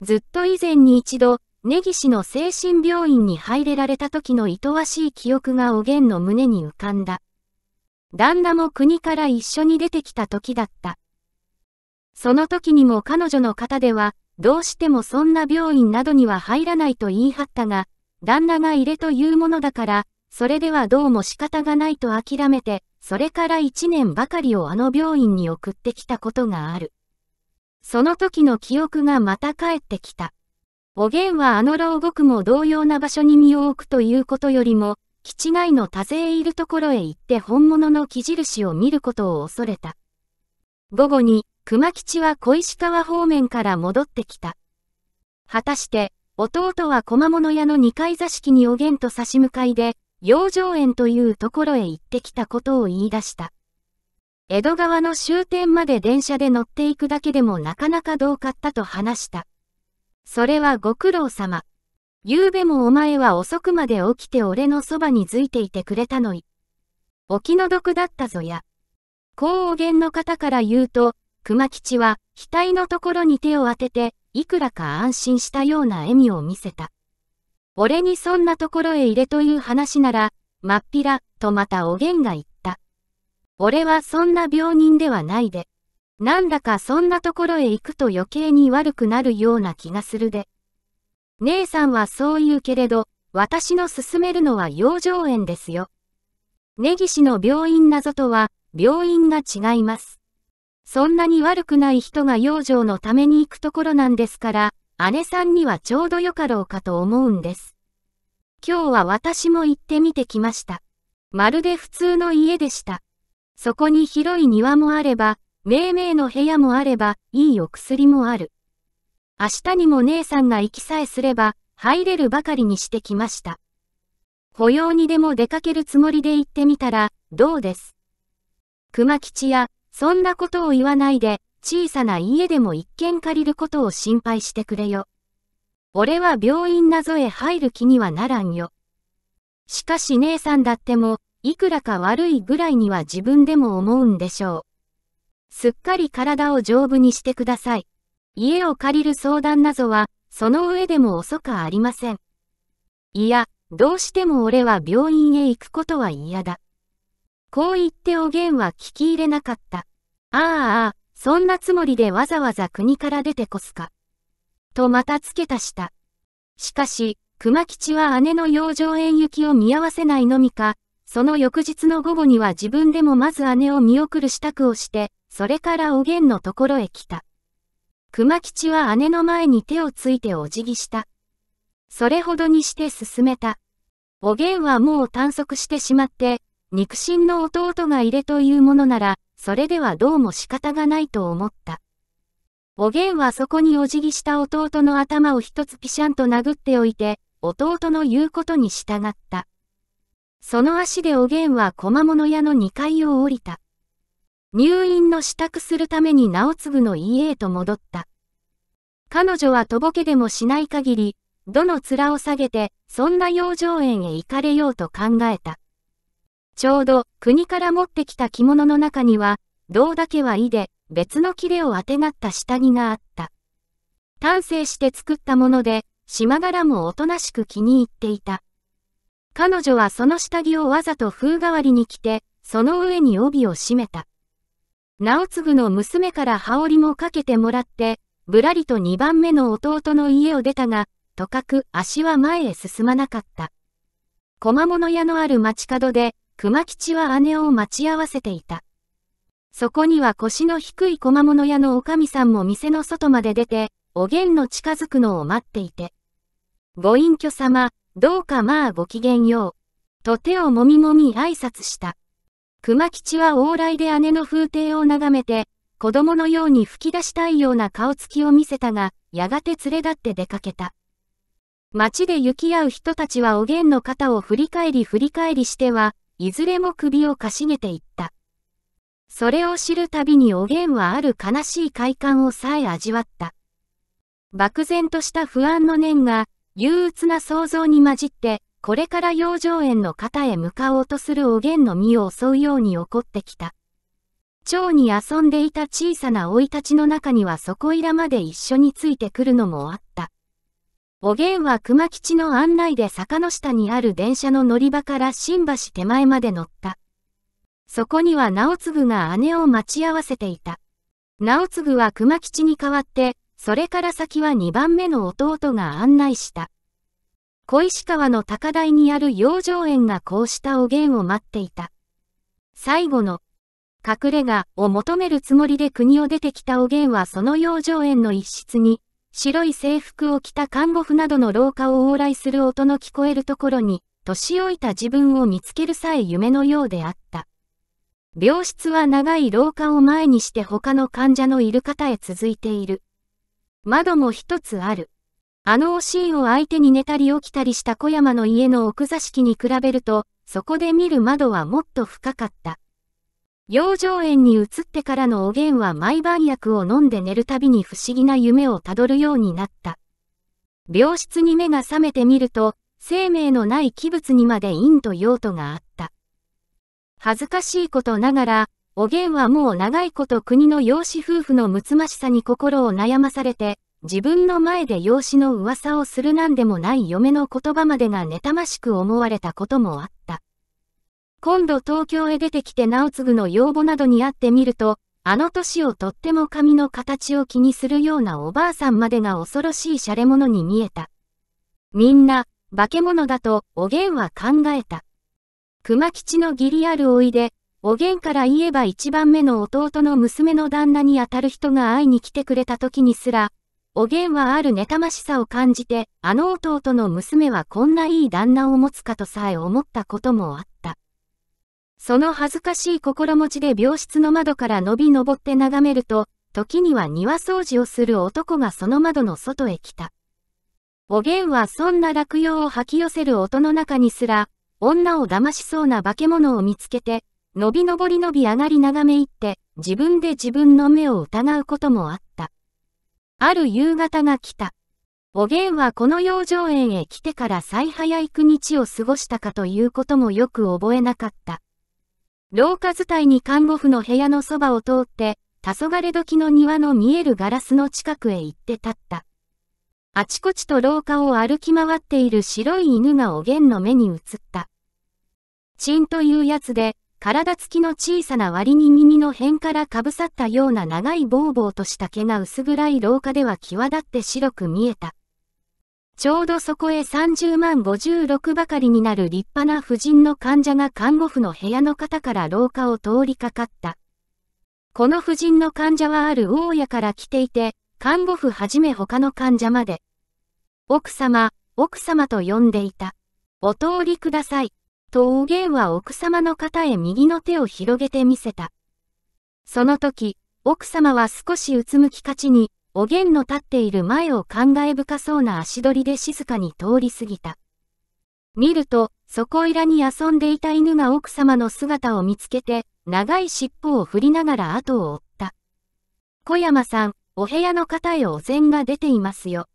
ずっと以前に一度、根岸の精神病院に入れられた時の愛おしい記憶がおげんの胸に浮かんだ。旦那も国から一緒に出てきた時だった。その時にも彼女の方では、どうしてもそんな病院などには入らないと言い張ったが、旦那が入れというものだから、それではどうも仕方がないと諦めて、それから一年ばかりをあの病院に送ってきたことがある。その時の記憶がまた帰ってきた。おげんはあの牢獄も同様な場所に身を置くということよりも、基地内の多勢いるところへ行って本物の木印を見ることを恐れた。午後に、熊吉は小石川方面から戻ってきた。果たして、弟は駒物屋の二階座敷におげんと差し向かいで、養生園というところへ行ってきたことを言い出した。江戸川の終点まで電車で乗っていくだけでもなかなかどうかったと話した。それはご苦労様。昨べもお前は遅くまで起きて俺のそばについていてくれたのい。お気の毒だったぞや。こうおんの方から言うと、熊吉は額のところに手を当てて、いくらか安心したような笑みを見せた。俺にそんなところへ入れという話なら、まっぴら、とまたおげんが言った。俺はそんな病人ではないで。なんだかそんなところへ行くと余計に悪くなるような気がするで。姉さんはそう言うけれど、私の勧めるのは養生園ですよ。根岸の病院なぞとは、病院が違います。そんなに悪くない人が養生のために行くところなんですから、姉さんにはちょうどよかろうかと思うんです。今日は私も行ってみてきました。まるで普通の家でした。そこに広い庭もあれば、命名の部屋もあれば、いいお薬もある。明日にも姉さんが行きさえすれば、入れるばかりにしてきました。保養にでも出かけるつもりで行ってみたら、どうです。熊吉や、そんなことを言わないで、小さな家でも一軒借りることを心配してくれよ。俺は病院謎へ入る気にはならんよ。しかし姉さんだっても、いくらか悪いぐらいには自分でも思うんでしょう。すっかり体を丈夫にしてください。家を借りる相談謎は、その上でも遅くありません。いや、どうしても俺は病院へ行くことは嫌だ。こう言っておげんは聞き入れなかった。ああああ、そんなつもりでわざわざ国から出てこすか。とまた付け足した。しかし、熊吉は姉の養生園行きを見合わせないのみか、その翌日の午後には自分でもまず姉を見送る支度をして、それからおげんのところへ来た。熊吉は姉の前に手をついてお辞儀した。それほどにして進めた。おげんはもう短足してしまって、肉親の弟が入れというものなら、それではどうも仕方がないと思った。おげんはそこにお辞儀した弟の頭を一つピシャンと殴っておいて、弟の言うことに従った。その足でおげんは小間物屋の2階を降りた。入院の支度するために直次の家へと戻った。彼女はとぼけでもしない限り、どの面を下げて、そんな養生園へ行かれようと考えた。ちょうど国から持ってきた着物の中には、銅だけはいで、別の切れをあてがった下着があった。丹精して作ったもので、島柄もおとなしく気に入っていた。彼女はその下着をわざと風変わりに着て、その上に帯を締めた。直次の娘から羽織もかけてもらって、ぶらりと二番目の弟の家を出たが、とかく足は前へ進まなかった。小間物屋のある街角で、熊吉は姉を待ち合わせていた。そこには腰の低い小間物屋のおかみさんも店の外まで出て、おげんの近づくのを待っていて。ご隠居様、どうかまあごきげんよう。と手をもみもみ挨拶した。熊吉は往来で姉の風邸を眺めて、子供のように吹き出したいような顔つきを見せたが、やがて連れ立って出かけた。街で行き合う人たちはおげんの肩を振り返り振り返りしては、いずれも首をかしげていった。それを知るたびにおげんはある悲しい快感をさえ味わった。漠然とした不安の念が、憂鬱な想像に混じって、これから養生園の方へ向かおうとするおげんの身を襲うように起こってきた。蝶に遊んでいた小さな老いたちの中にはそこいらまで一緒についてくるのもあった。おげんは熊吉の案内で坂の下にある電車の乗り場から新橋手前まで乗った。そこには直次が姉を待ち合わせていた。直次は熊吉に代わって、それから先は2番目の弟が案内した。小石川の高台にある養生園がこうしたおげんを待っていた。最後の、隠れ家を求めるつもりで国を出てきたおげんはその養生園の一室に、白い制服を着た看護婦などの廊下を往来する音の聞こえるところに、年老いた自分を見つけるさえ夢のようであった。病室は長い廊下を前にして他の患者のいる方へ続いている。窓も一つある。あのおしいを相手に寝たり起きたりした小山の家の奥座敷に比べると、そこで見る窓はもっと深かった。養生園に移ってからのおげんは毎晩薬を飲んで寝るたびに不思議な夢をたどるようになった。病室に目が覚めてみると、生命のない器物にまで陰と陽とがあった。恥ずかしいことながら、おげんはもう長いこと国の養子夫婦のむつましさに心を悩まされて、自分の前で養子の噂をするなんでもない嫁の言葉までが妬ましく思われたこともあった。今度東京へ出てきて直継の要望などに会ってみると、あの年をとっても髪の形を気にするようなおばあさんまでが恐ろしいシャレ者に見えた。みんな、化け物だと、おげんは考えた。熊吉の義理あるおいで、おげんから言えば一番目の弟の娘の旦那にあたる人が会いに来てくれた時にすら、おげんはある妬ましさを感じて、あの弟の娘はこんないい旦那を持つかとさえ思ったこともあった。その恥ずかしい心持ちで病室の窓から伸び登って眺めると、時には庭掃除をする男がその窓の外へ来た。おげんはそんな落葉を吐き寄せる音の中にすら、女を騙しそうな化け物を見つけて、伸び登り伸び上がり眺め行って、自分で自分の目を疑うこともあった。ある夕方が来た。おげんはこの養生園へ来てから最早いく日を過ごしたかということもよく覚えなかった。廊下伝いに看護婦の部屋のそばを通って、黄昏時の庭の見えるガラスの近くへ行って立った。あちこちと廊下を歩き回っている白い犬がおげんの目に映った。チンというやつで、体つきの小さな割に耳の辺からかぶさったような長いボーボーとした毛が薄暗い廊下では際立って白く見えた。ちょうどそこへ30万56ばかりになる立派な婦人の患者が看護婦の部屋の方から廊下を通りかかった。この婦人の患者はある大家から来ていて、看護婦はじめ他の患者まで、奥様、奥様と呼んでいた。お通りください。とおげんは奥様の方へ右の手を広げてみせた。その時、奥様は少しうつむき勝ちに、おげんの立っている前を考え深そうな足取りで静かに通り過ぎた。見ると、そこいらに遊んでいた犬が奥様の姿を見つけて、長い尻尾を振りながら後を追った。小山さん、お部屋の方へお膳が出ていますよ。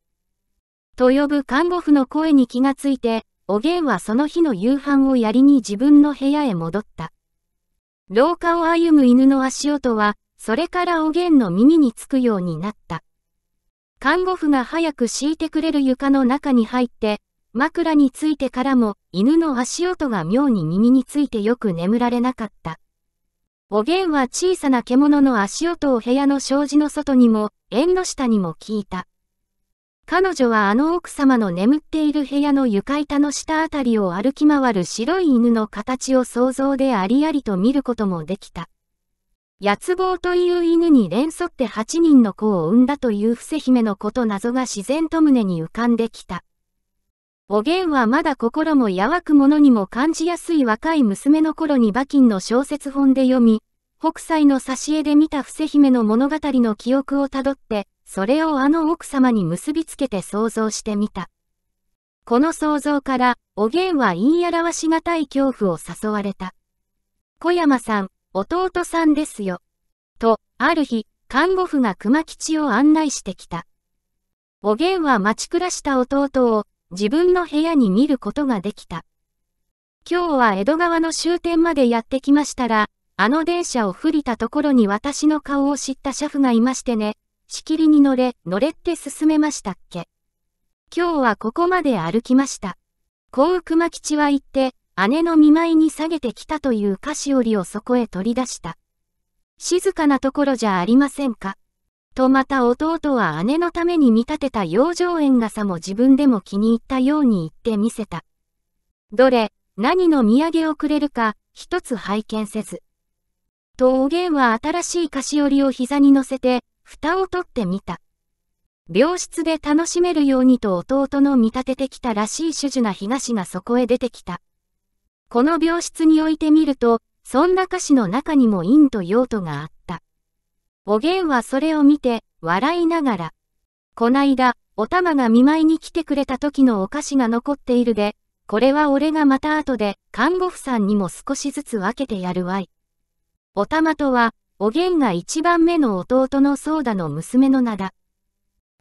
と呼ぶ看護婦の声に気がついて、おげんはその日の夕飯をやりに自分の部屋へ戻った。廊下を歩む犬の足音は、それからおげんの耳につくようになった。看護婦が早く敷いてくれる床の中に入って、枕についてからも犬の足音が妙に耳についてよく眠られなかった。おげんは小さな獣の足音を部屋の障子の外にも縁の下にも聞いた。彼女はあの奥様の眠っている部屋の床板の下あたりを歩き回る白い犬の形を想像でありありと見ることもできた。八つ棒という犬に連想って八人の子を産んだという伏姫のこと謎が自然と胸に浮かんできた。おげんはまだ心もやわくものにも感じやすい若い娘の頃に馬琴の小説本で読み、北斎の挿絵で見た伏姫の物語の記憶をたどって、それをあの奥様に結びつけて想像してみた。この想像から、おげんは言い表しがたい恐怖を誘われた。小山さん、弟さんですよ。と、ある日、看護婦が熊吉を案内してきた。おげんは待ち暮らした弟を自分の部屋に見ることができた。今日は江戸川の終点までやってきましたら、あの電車を降りたところに私の顔を知った車夫がいましてね、しきりに乗れ、乗れって進めましたっけ。今日はここまで歩きました。こう熊吉は言って、姉の見舞いに下げてきたという菓子折りをそこへ取り出した。静かなところじゃありませんか。とまた弟は姉のために見立てた養生縁傘も自分でも気に入ったように言ってみせた。どれ、何の土産をくれるか、一つ拝見せず。とおげんは新しい菓子折りを膝に乗せて、蓋を取ってみた。病室で楽しめるようにと弟の見立ててきたらしい種々な東がそこへ出てきた。この病室においてみると、そんな歌詞の中にも陰と陽とがあった。おげんはそれを見て、笑いながら。こないだ、おたまが見舞いに来てくれた時のお菓子が残っているで、これは俺がまた後で、看護婦さんにも少しずつ分けてやるわい。おたまとは、おげんが一番目の弟のソーダの娘の名だ。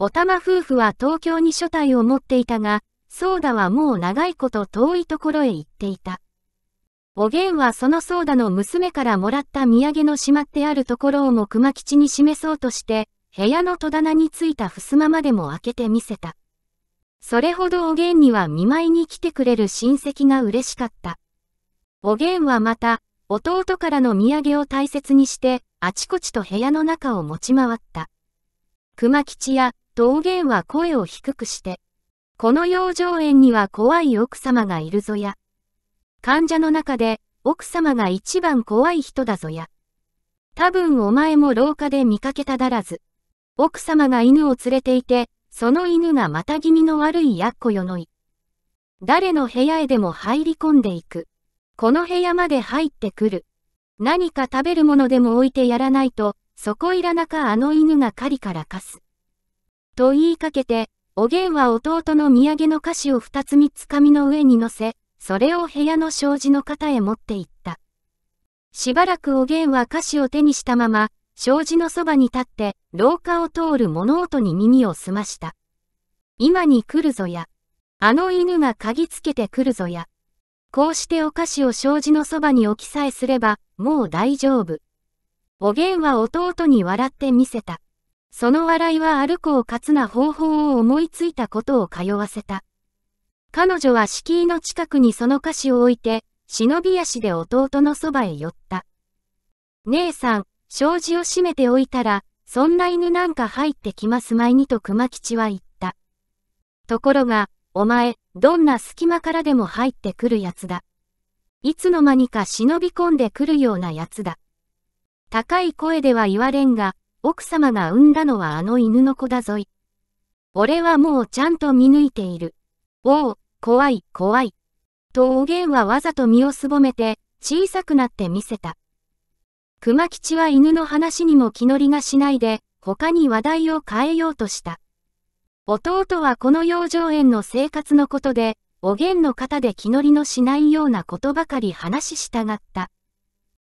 おたま夫婦は東京に所帯を持っていたが、ソーダはもう長いこと遠いところへ行っていた。おげんはそのソーダの娘からもらった土産のしまってあるところをも熊吉に示そうとして、部屋の戸棚についた襖までも開けてみせた。それほどおげんには見舞いに来てくれる親戚が嬉しかった。おげんはまた、弟からの土産を大切にして、あちこちと部屋の中を持ち回った。熊吉や、とおげんは声を低くして、この養生園には怖い奥様がいるぞや。患者の中で、奥様が一番怖い人だぞや。多分お前も廊下で見かけただらず。奥様が犬を連れていて、その犬がまた気味の悪いやっこよのい。誰の部屋へでも入り込んでいく。この部屋まで入ってくる。何か食べるものでも置いてやらないと、そこいらなかあの犬が狩りからかす。と言いかけて、おげんは弟の土産の菓子を二つ三つ紙の上に乗せ、それを部屋の障子の肩へ持って行った。しばらくおげんは菓子を手にしたまま、障子のそばに立って廊下を通る物音に耳を澄ました。今に来るぞや。あの犬が嗅ぎつけてくるぞや。こうしてお菓子を障子のそばに置きさえすれば、もう大丈夫。おげんは弟に笑ってみせた。その笑いは歩こう勝つな方法を思いついたことを通わせた。彼女は敷居の近くにその菓子を置いて、忍び足で弟のそばへ寄った。姉さん、障子を閉めておいたら、そんな犬なんか入ってきますまいにと熊吉は言った。ところが、お前、どんな隙間からでも入ってくるやつだ。いつの間にか忍び込んでくるようなやつだ。高い声では言われんが、奥様が産んだのはあの犬の子だぞい。俺はもうちゃんと見抜いている。おお、怖い、怖い。とおげんはわざと身をすぼめて、小さくなってみせた。熊吉は犬の話にも気乗りがしないで、他に話題を変えようとした。弟はこの養生園の生活のことで、おげんの方で気乗りのしないようなことばかり話ししたがった。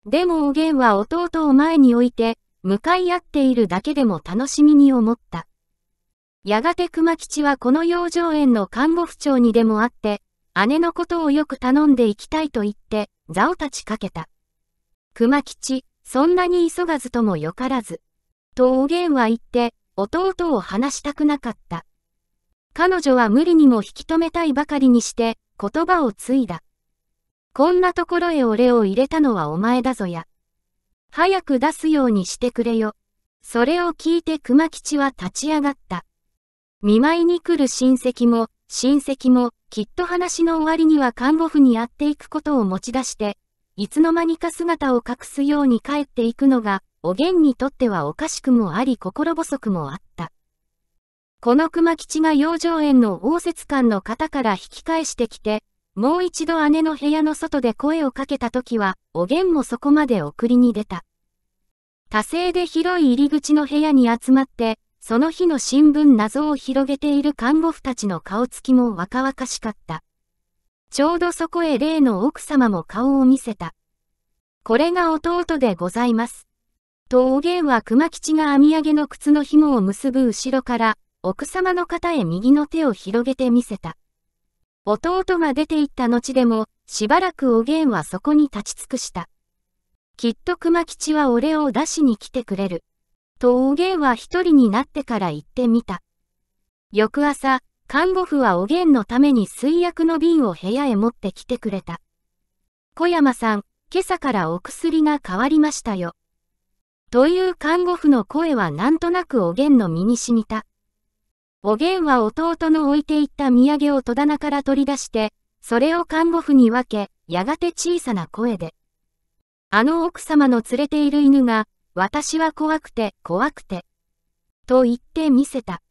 でもおげんは弟を前に置いて、向かい合っているだけでも楽しみに思った。やがて熊吉はこの養生園の看護婦長にでもあって、姉のことをよく頼んでいきたいと言って、座を立ちかけた。熊吉、そんなに急がずともよからず。とおげんは言って、弟を話したくなかった。彼女は無理にも引き止めたいばかりにして、言葉を継いだ。こんなところへ俺を入れたのはお前だぞや。早く出すようにしてくれよ。それを聞いて熊吉は立ち上がった。見舞いに来る親戚も、親戚も、きっと話の終わりには看護婦に会っていくことを持ち出して、いつの間にか姿を隠すように帰っていくのが、おげんにとってはおかしくもあり心細くもあった。この熊吉が養生園の応接館の方から引き返してきて、もう一度姉の部屋の外で声をかけた時は、おげんもそこまで送りに出た。多勢で広い入り口の部屋に集まって、その日の新聞謎を広げている看護婦たちの顔つきも若々しかった。ちょうどそこへ例の奥様も顔を見せた。これが弟でございます。とおげんは熊吉が網上げの靴の紐を結ぶ後ろから、奥様の方へ右の手を広げて見せた。弟が出て行った後でも、しばらくおげんはそこに立ち尽くした。きっと熊吉は俺を出しに来てくれる。とおげんは一人になってから行ってみた。翌朝、看護婦はおげんのために水薬の瓶を部屋へ持ってきてくれた。小山さん、今朝からお薬が変わりましたよ。という看護婦の声はなんとなくおげんの身に染みた。おげんは弟の置いていった土産を戸棚から取り出して、それを看護婦に分け、やがて小さな声で。あの奥様の連れている犬が、私は怖くて、怖くて。と言ってみせた。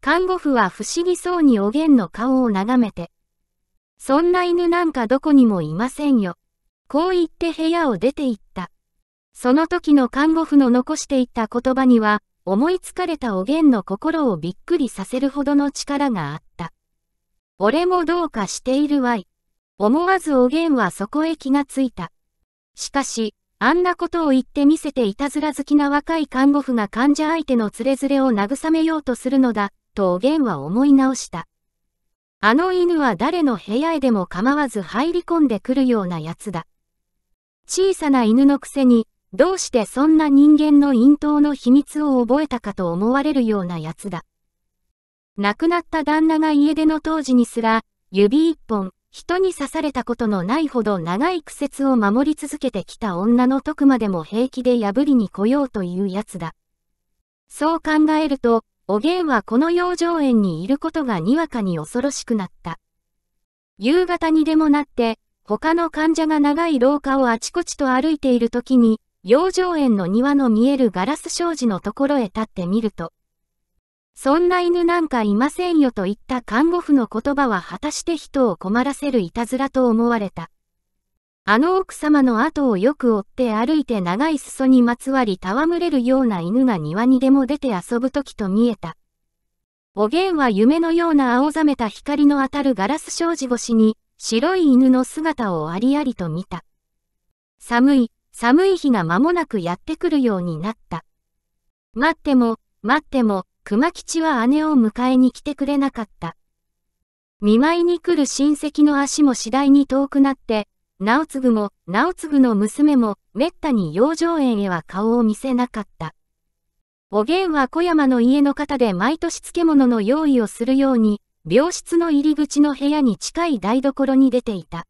看護婦は不思議そうにおげんの顔を眺めて。そんな犬なんかどこにもいませんよ。こう言って部屋を出て行った。その時の看護婦の残していった言葉には、思いつかれたおげんの心をびっくりさせるほどの力があった。俺もどうかしているわい。思わずおげんはそこへ気がついた。しかし、あんなことを言ってみせていたずら好きな若い看護婦が患者相手のつれづれを慰めようとするのだ、とおげんは思い直した。あの犬は誰の部屋へでも構わず入り込んでくるようなやつだ。小さな犬のくせに、どうしてそんな人間の陰頭の秘密を覚えたかと思われるようなやつだ。亡くなった旦那が家出の当時にすら、指一本、人に刺されたことのないほど長い苦節を守り続けてきた女の徳までも平気で破りに来ようというやつだ。そう考えると、おげんはこの養生園にいることがにわかに恐ろしくなった。夕方にでもなって、他の患者が長い廊下をあちこちと歩いている時に、養生園の庭の見えるガラス障子のところへ立ってみると、そんな犬なんかいませんよといった看護婦の言葉は果たして人を困らせるいたずらと思われた。あの奥様の後をよく追って歩いて長い裾にまつわり戯れるような犬が庭にでも出て遊ぶ時と見えた。おげんは夢のような青ざめた光の当たるガラス障子越しに白い犬の姿をありありと見た。寒い、寒い日が間もなくやってくるようになった。待っても、待っても、熊吉は姉を迎えに来てくれなかった。見舞いに来る親戚の足も次第に遠くなって、直継も直継の娘もめったに養生園へは顔を見せなかった。おげんは小山の家の方で毎年漬物の用意をするように、病室の入り口の部屋に近い台所に出ていた。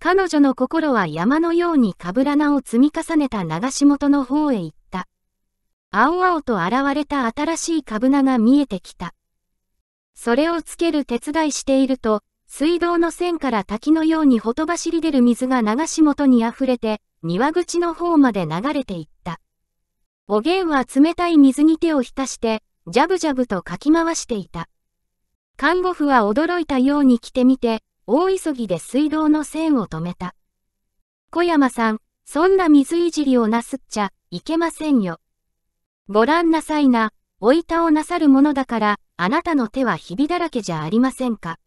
彼女の心は山のようにかぶらなを積み重ねた流し元の方へ行った。青々と現れた新しい株名が見えてきた。それをつける手伝いしていると、水道の線から滝のようにほとばしり出る水が流し元に溢れて、庭口の方まで流れていった。おげんは冷たい水に手を浸して、ジャブジャブとかき回していた。看護婦は驚いたように来てみて、大急ぎで水道の線を止めた。小山さん、そんな水いじりをなすっちゃいけませんよ。ご覧なさいな、おいたをなさるものだから、あなたの手はひびだらけじゃありませんか。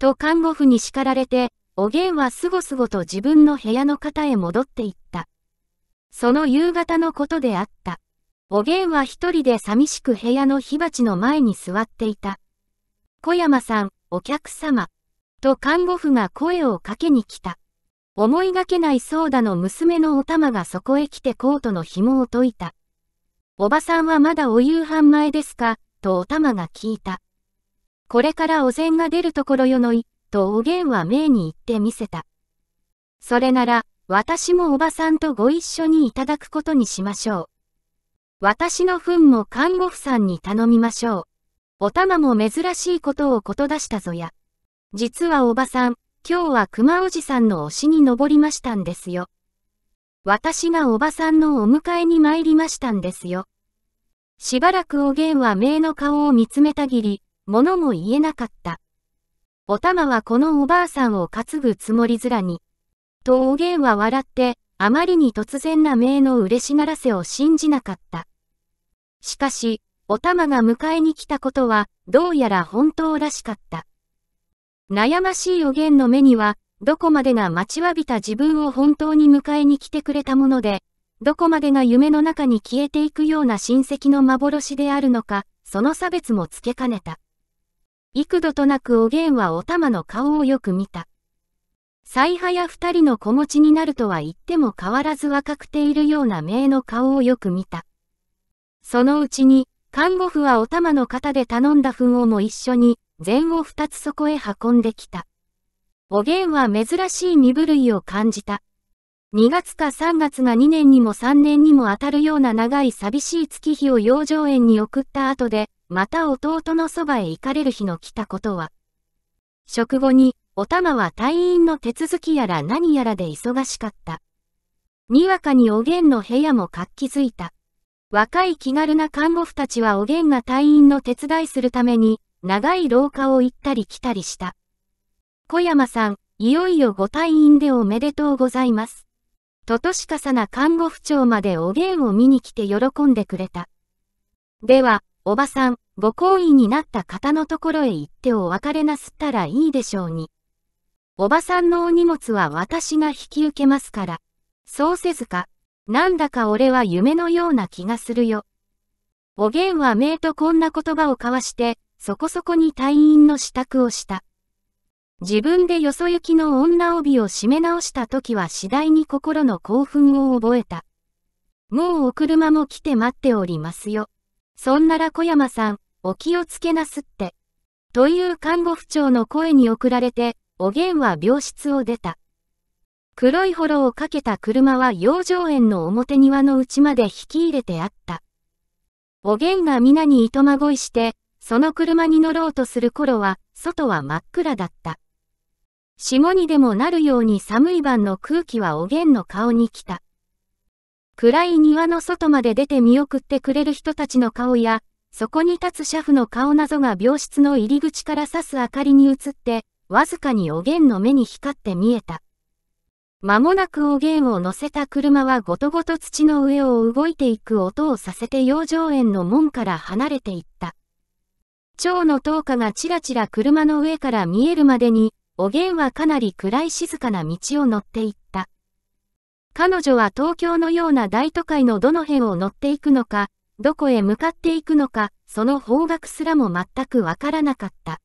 と看護婦に叱られて、おげんはすごすごと自分の部屋の方へ戻っていった。その夕方のことであった。おげんは一人で寂しく部屋の火鉢の前に座っていた。小山さん、お客様。と看護婦が声をかけに来た。思いがけないソーダの娘のお玉がそこへ来てコートの紐を解いた。おばさんはまだお夕飯前ですか、とお玉が聞いた。これからお膳が出るところよのい、とおげんは命に言ってみせた。それなら、私もおばさんとご一緒にいただくことにしましょう。私の糞も看護婦さんに頼みましょう。お玉も珍しいことをこと出したぞや。実はおばさん、今日は熊おじさんの推しに登りましたんですよ。私がおばさんのお迎えに参りましたんですよ。しばらくおげんは名の顔を見つめたぎり、物も言えなかった。おたまはこのおばあさんを担ぐつもりづらに。とおげんは笑って、あまりに突然な名の嬉しがらせを信じなかった。しかし、おたまが迎えに来たことは、どうやら本当らしかった。悩ましいおげんの目には、どこまでが待ちわびた自分を本当に迎えに来てくれたもので、どこまでが夢の中に消えていくような親戚の幻であるのか、その差別もつけかねた。幾度となくおげんはお玉の顔をよく見た。最派や二人の子持ちになるとは言っても変わらず若くているような名の顔をよく見た。そのうちに、看護婦はお玉の方で頼んだ粉をも一緒に、禅を二つそこへ運んできた。おげんは珍しい身震いを感じた。2月か3月が2年にも3年にも当たるような長い寂しい月日を養生園に送った後で、また弟のそばへ行かれる日の来たことは。食後に、お玉は退院の手続きやら何やらで忙しかった。にわかにおげんの部屋も活気づいた。若い気軽な看護婦たちはおげんが退院の手伝いするために、長い廊下を行ったり来たりした。小山さん、いよいよご退院でおめでとうございます。ととしかさな看護婦長までおげんを見に来て喜んでくれた。では、おばさん、ご好意になった方のところへ行ってお別れなすったらいいでしょうに。おばさんのお荷物は私が引き受けますから。そうせずか、なんだか俺は夢のような気がするよ。おげんはめとこんな言葉を交わして、そこそこに退院の支度をした。自分でよそ行きの女帯を締め直した時は次第に心の興奮を覚えた。もうお車も来て待っておりますよ。そんなら小山さん、お気をつけなすって。という看護婦長の声に送られて、おげんは病室を出た。黒いホロをかけた車は養生園の表庭の内まで引き入れてあった。おげんが皆に糸まごいして、その車に乗ろうとする頃は、外は真っ暗だった。霜にでもなるように寒い晩の空気はおげんの顔に来た。暗い庭の外まで出て見送ってくれる人たちの顔や、そこに立つシャフの顔などが病室の入り口から差す明かりに映って、わずかにおげんの目に光って見えた。まもなくおげんを乗せた車はごとごと土の上を動いていく音をさせて養生園の門から離れていった。蝶の灯火がちらちら車の上から見えるまでに、おげんはかなり暗い静かな道を乗っていった。彼女は東京のような大都会のどの辺を乗っていくのか、どこへ向かっていくのか、その方角すらも全くわからなかった。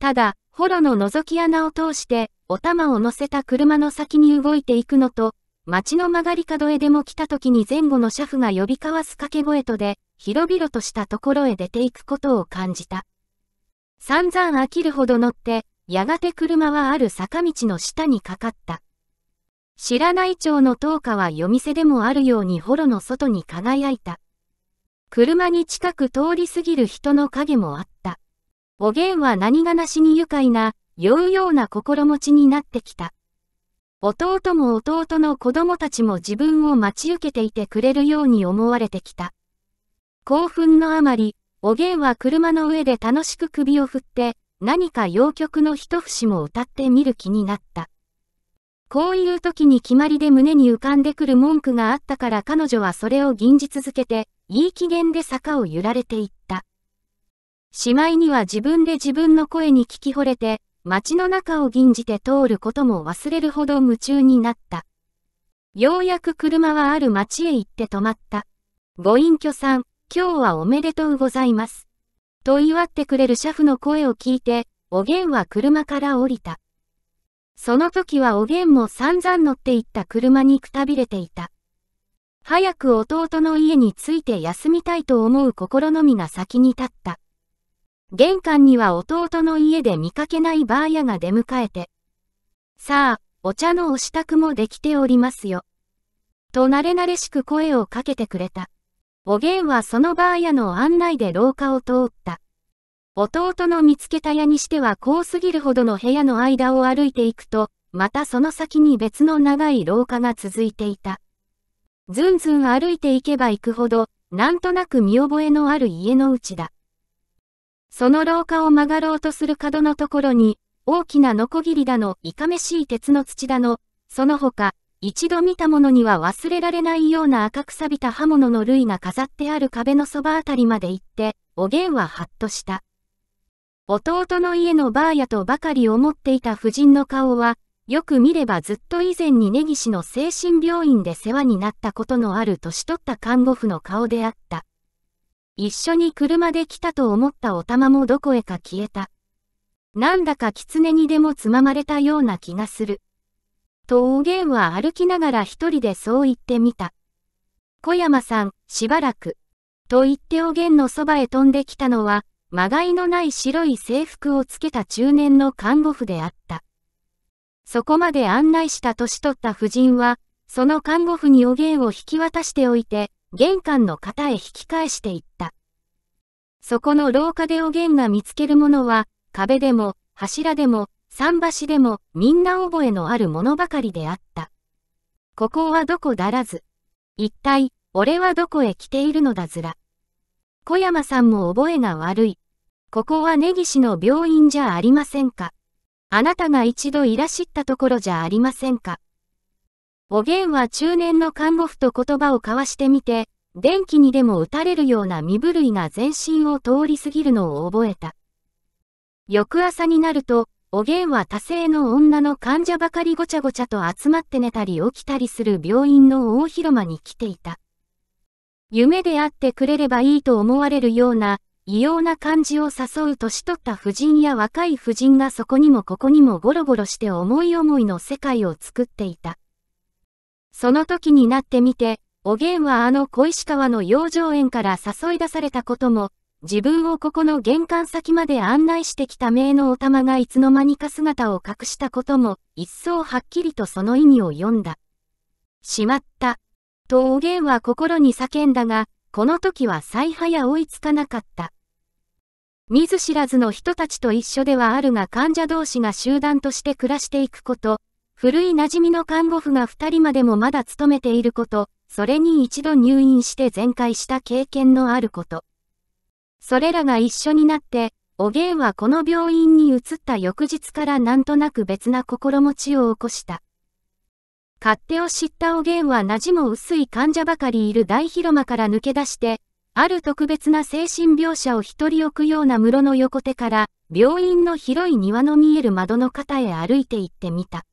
ただ、ホロの覗き穴を通して、お玉を乗せた車の先に動いていくのと、街の曲がり角へでも来た時に前後の車夫が呼び交わす掛け声とで、広々としたところへ出ていくことを感じた。散々飽きるほど乗って、やがて車はある坂道の下にかかった。知らない町の灯火は夜店でもあるようにホロの外に輝いた。車に近く通り過ぎる人の影もあった。おげんは何がなしに愉快な、酔うような心持ちになってきた。弟も弟の子供たちも自分を待ち受けていてくれるように思われてきた。興奮のあまり、おげんは車の上で楽しく首を振って、何か洋曲の一節も歌ってみる気になった。こういう時に決まりで胸に浮かんでくる文句があったから彼女はそれを吟じ続けて、いい機嫌で坂を揺られていった。しまいには自分で自分の声に聞き惚れて、街の中を吟じて通ることも忘れるほど夢中になった。ようやく車はある街へ行って止まった。ご隠居さん、今日はおめでとうございます。と祝ってくれる車夫の声を聞いて、おげんは車から降りた。その時はおげんも散々乗っていった車にくたびれていた。早く弟の家に着いて休みたいと思う心のみが先に立った。玄関には弟の家で見かけないばあやが出迎えて。さあ、お茶のお支度もできておりますよ。と慣れ慣れしく声をかけてくれた。おげんはそのばあやの案内で廊下を通った。弟の見つけた屋にしては高すぎるほどの部屋の間を歩いていくと、またその先に別の長い廊下が続いていた。ずんずん歩いていけば行くほど、なんとなく見覚えのある家の内だ。その廊下を曲がろうとする角のところに、大きなノコギリだの、いかめしい鉄の土だの、その他、一度見たものには忘れられないような赤く錆びた刃物の類が飾ってある壁のそばあたりまで行って、おげんははっとした。弟の家のばあやとばかり思っていた夫人の顔は、よく見ればずっと以前に根岸の精神病院で世話になったことのある年取った看護婦の顔であった。一緒に車で来たと思ったお玉もどこへか消えた。なんだか狐にでもつままれたような気がする。とおげんは歩きながら一人でそう言ってみた。小山さん、しばらく。と言っておげんのそばへ飛んできたのは、まがいのない白い制服をつけた中年の看護婦であった。そこまで案内した年取った夫人は、その看護婦におげんを引き渡しておいて、玄関の型へ引き返していった。そこの廊下でおげんが見つけるものは、壁でも、柱でも、桟橋でもみんな覚えのあるものばかりであった。ここはどこだらず。一体、俺はどこへ来ているのだずら。小山さんも覚えが悪い。ここは根岸の病院じゃありませんか。あなたが一度いらしったところじゃありませんか。おげんは中年の看護婦と言葉を交わしてみて、電気にでも打たれるような身震いが全身を通り過ぎるのを覚えた。翌朝になると、おげんは多性の女の患者ばかりごちゃごちゃと集まって寝たり起きたりする病院の大広間に来ていた。夢であってくれればいいと思われるような、異様な感じを誘う年取った婦人や若い婦人がそこにもここにもゴロゴロして思い思いの世界を作っていた。その時になってみて、おげんはあの小石川の養生園から誘い出されたことも、自分をここの玄関先まで案内してきた名のお玉がいつの間にか姿を隠したことも、一層はっきりとその意味を読んだ。しまった。とおげんは心に叫んだが、この時は再早追いつかなかった。見ず知らずの人たちと一緒ではあるが患者同士が集団として暮らしていくこと、古い馴染みの看護婦が二人までもまだ勤めていること、それに一度入院して全開した経験のあること。それらが一緒になって、おげんはこの病院に移った翌日からなんとなく別な心持ちを起こした。勝手を知ったおげんは馴染も薄い患者ばかりいる大広間から抜け出して、ある特別な精神描写を一人置くような室の横手から、病院の広い庭の見える窓の方へ歩いて行ってみた。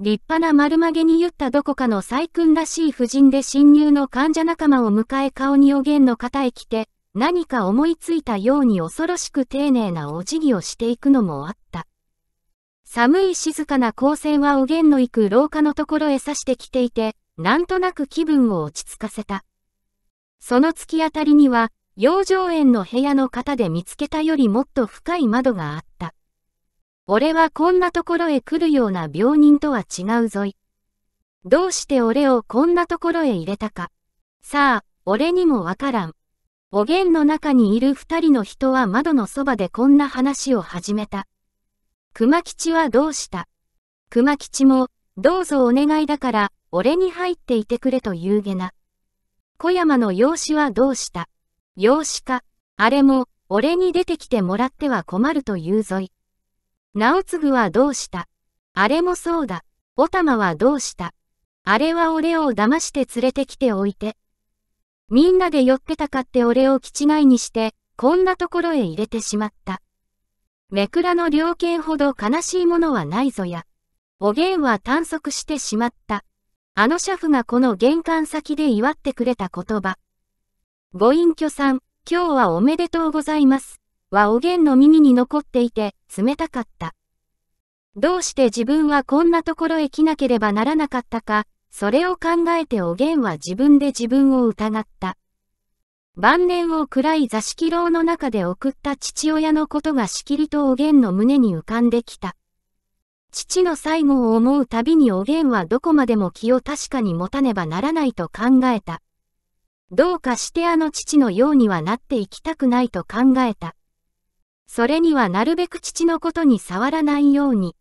立派な丸曲げに言ったどこかの細君らしい婦人で侵入の患者仲間を迎え顔におげんの方へ来て、何か思いついたように恐ろしく丁寧なお辞儀をしていくのもあった。寒い静かな光線はおげんの行く廊下のところへ差してきていて、なんとなく気分を落ち着かせた。その突き当たりには、養生園の部屋の方で見つけたよりもっと深い窓があった。俺はこんなところへ来るような病人とは違うぞい。どうして俺をこんなところへ入れたか。さあ、俺にもわからん。おげんの中にいる二人の人は窓のそばでこんな話を始めた。熊吉はどうした熊吉も、どうぞお願いだから、俺に入っていてくれと言うげな。小山の養子はどうした養子か、あれも、俺に出てきてもらっては困るというぞい。直継はどうしたあれもそうだ。お玉はどうしたあれは俺を騙して連れてきておいて。みんなで寄ってたかって俺を気違いにして、こんなところへ入れてしまった。めくらの猟犬ほど悲しいものはないぞや。おげんは短足してしまった。あのシャフがこの玄関先で祝ってくれた言葉。ご隠居さん、今日はおめでとうございます。はおげんの耳に残っていて、冷たかった。どうして自分はこんなところへ来なければならなかったか、それを考えておげんは自分で自分を疑った。晩年を暗い座敷牢の中で送った父親のことがしきりとおげんの胸に浮かんできた。父の最後を思うたびにおげんはどこまでも気を確かに持たねばならないと考えた。どうかしてあの父のようにはなっていきたくないと考えた。それにはなるべく父のことに触らないように。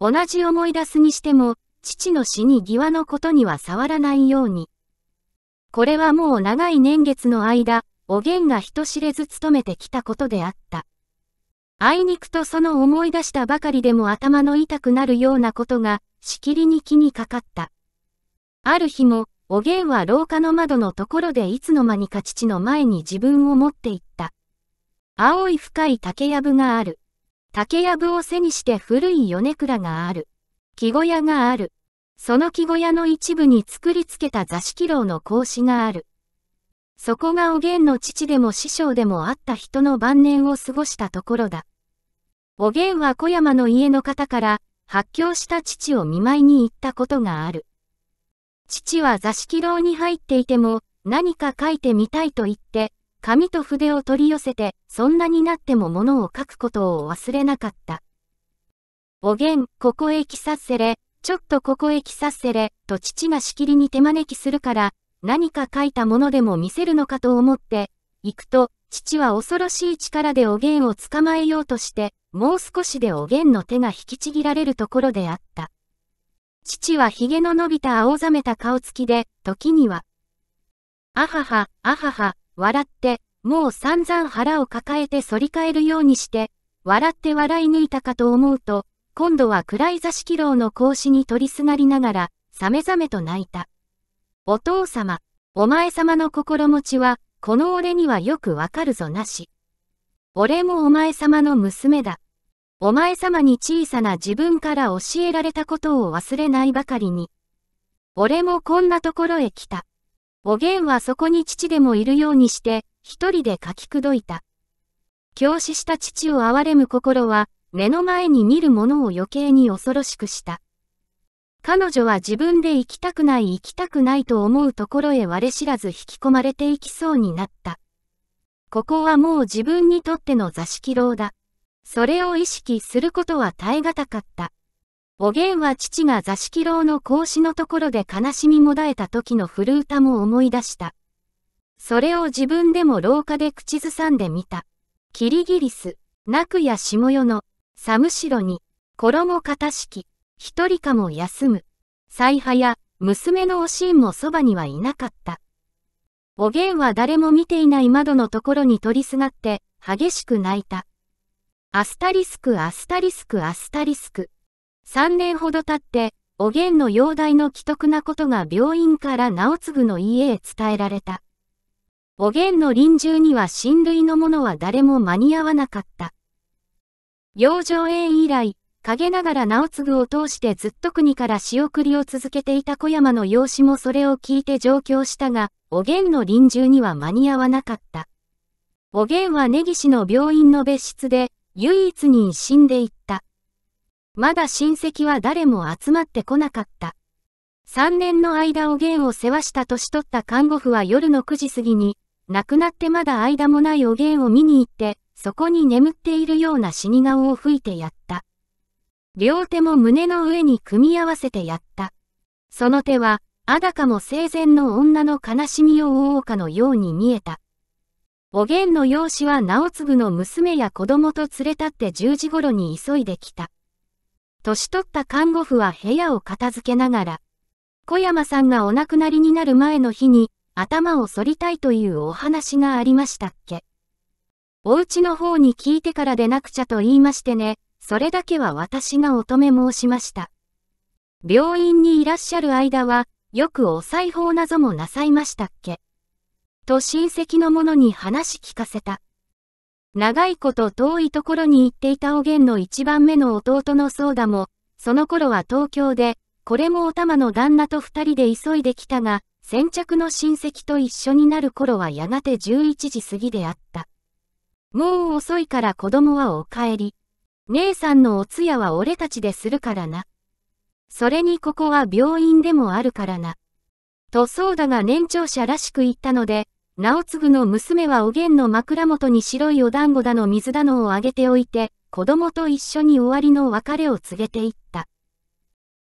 同じ思い出すにしても、父の死に際のことには触らないように。これはもう長い年月の間、おげんが人知れず勤めてきたことであった。あいにくとその思い出したばかりでも頭の痛くなるようなことが、しきりに気にかかった。ある日も、おげんは廊下の窓のところでいつの間にか父の前に自分を持って行った。青い深い竹やぶがある。竹やぶを背にして古い米倉がある。木小屋がある。その木小屋の一部に作りつけた座敷牢の格子がある。そこがおげんの父でも師匠でもあった人の晩年を過ごしたところだ。おげんは小山の家の方から、発狂した父を見舞いに行ったことがある。父は座敷牢に入っていても、何か書いてみたいと言って、紙と筆を取り寄せて、そんなになっても物を書くことを忘れなかった。おげん、ここへ来させれ、ちょっとここへ来させれ、と父がしきりに手招きするから、何か書いたものでも見せるのかと思って、行くと、父は恐ろしい力でおげんを捕まえようとして、もう少しでおげんの手が引きちぎられるところであった。父は髭の伸びた青ざめた顔つきで、時には、あはは、あはは、笑って、もう散々腹を抱えて反り返るようにして、笑って笑い抜いたかと思うと、今度は暗い座敷牢の格子に取りすがりながら、さめざめと泣いた。お父様、お前様の心持ちは、この俺にはよくわかるぞなし。俺もお前様の娘だ。お前様に小さな自分から教えられたことを忘れないばかりに。俺もこんなところへ来た。おげんはそこに父でもいるようにして、一人で書きくどいた。教師した父を憐れむ心は、目の前に見るものを余計に恐ろしくした。彼女は自分で行きたくない行きたくないと思うところへ我知らず引き込まれていきそうになった。ここはもう自分にとっての座敷牢だ。それを意識することは耐え難かった。おげんは父が座敷牢の格子のところで悲しみもだえた時の古歌も思い出した。それを自分でも廊下で口ずさんでみた。キリギリス、泣くや下世の、寒しろに、衣か式、一人かも休む。采配や、娘のおしんもそばにはいなかった。おげんは誰も見ていない窓のところに取りすがって、激しく泣いた。アスタリスク、アスタリスク、アスタリスク。三年ほど経って、おげんの容体の既得なことが病院から直継の家へ伝えられた。おげんの臨終には親類の者は誰も間に合わなかった。養生園以来、陰ながら直継を通してずっと国から仕送りを続けていた小山の養子もそれを聞いて上京したが、おげんの臨終には間に合わなかった。おげんは根岸の病院の別室で、唯一に死んでいった。まだ親戚は誰も集まってこなかった。三年の間おげんを世話した年取った看護婦は夜の9時過ぎに、亡くなってまだ間もないおげんを見に行って、そこに眠っているような死に顔を吹いてやった。両手も胸の上に組み合わせてやった。その手は、あだかも生前の女の悲しみを覆うかのように見えた。おげんの養子は直次の娘や子供と連れ立って十時頃に急いできた。年取った看護婦は部屋を片付けながら、小山さんがお亡くなりになる前の日に頭を反りたいというお話がありましたっけお家の方に聞いてからでなくちゃと言いましてね、それだけは私が乙女申しました。病院にいらっしゃる間は、よくお裁縫なもなさいましたっけと親戚の者に話聞かせた。長いこと遠いところに行っていたおげんの一番目の弟のそうだも、その頃は東京で、これもお玉の旦那と二人で急いできたが、先着の親戚と一緒になる頃はやがて11時過ぎであった。もう遅いから子供はお帰り。姉さんのお通夜は俺たちでするからな。それにここは病院でもあるからな。とそうだが年長者らしく言ったので、直ぐの娘はおげんの枕元に白いお団子だの水だのをあげておいて、子供と一緒に終わりの別れを告げていった。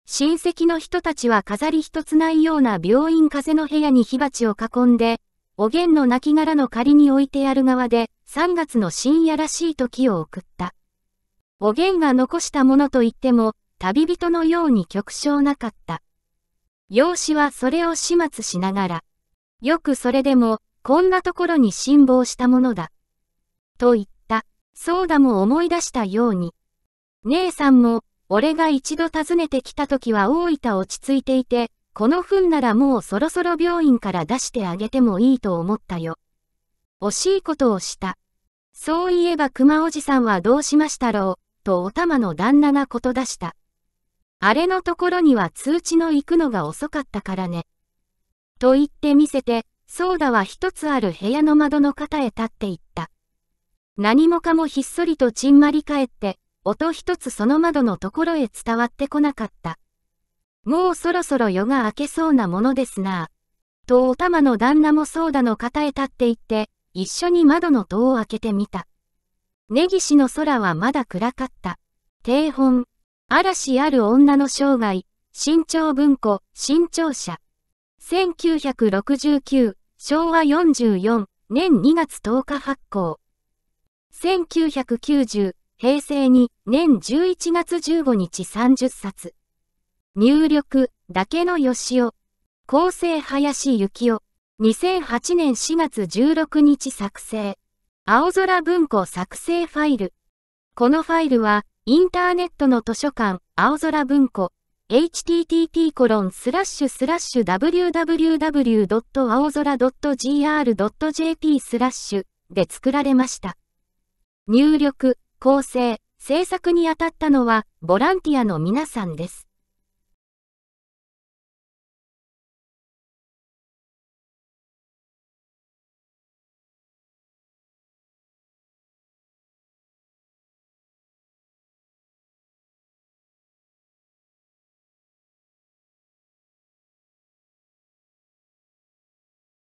親戚の人たちは飾り一つないような病院風の部屋に火鉢を囲んで、おげんの亡骸の仮に置いてやる側で、3月の深夜らしい時を送った。おげんが残したものといっても、旅人のように極小なかった。容姿はそれを始末しながら、よくそれでも、こんなところに辛抱したものだ。と言った、そうだも思い出したように。姉さんも、俺が一度訪ねてきた時は大分落ち着いていて、この糞ならもうそろそろ病院から出してあげてもいいと思ったよ。惜しいことをした。そういえば熊おじさんはどうしましたろう、とお玉の旦那がこと出した。あれのところには通知の行くのが遅かったからね。と言って見せて、ソーダは一つある部屋の窓の肩へ立っていった。何もかもひっそりとちんまり返って、音一つその窓のところへ伝わってこなかった。もうそろそろ夜が明けそうなものですなとお玉の旦那もソーダの肩へ立っていって、一緒に窓の戸を開けてみた。根岸の空はまだ暗かった。低本、嵐ある女の生涯、新潮文庫、新潮社。1969、昭和44年2月10日発行。1990、平成2年11月15日30冊。入力、だけのよしお。構成林幸雄。2008年4月16日作成。青空文庫作成ファイル。このファイルは、インターネットの図書館、青空文庫、http コロンスラッシュスラッシュ www. 青空 .gr.jp スラッシュで作られました。入力、構成、制作にあたったのはボランティアの皆さんです。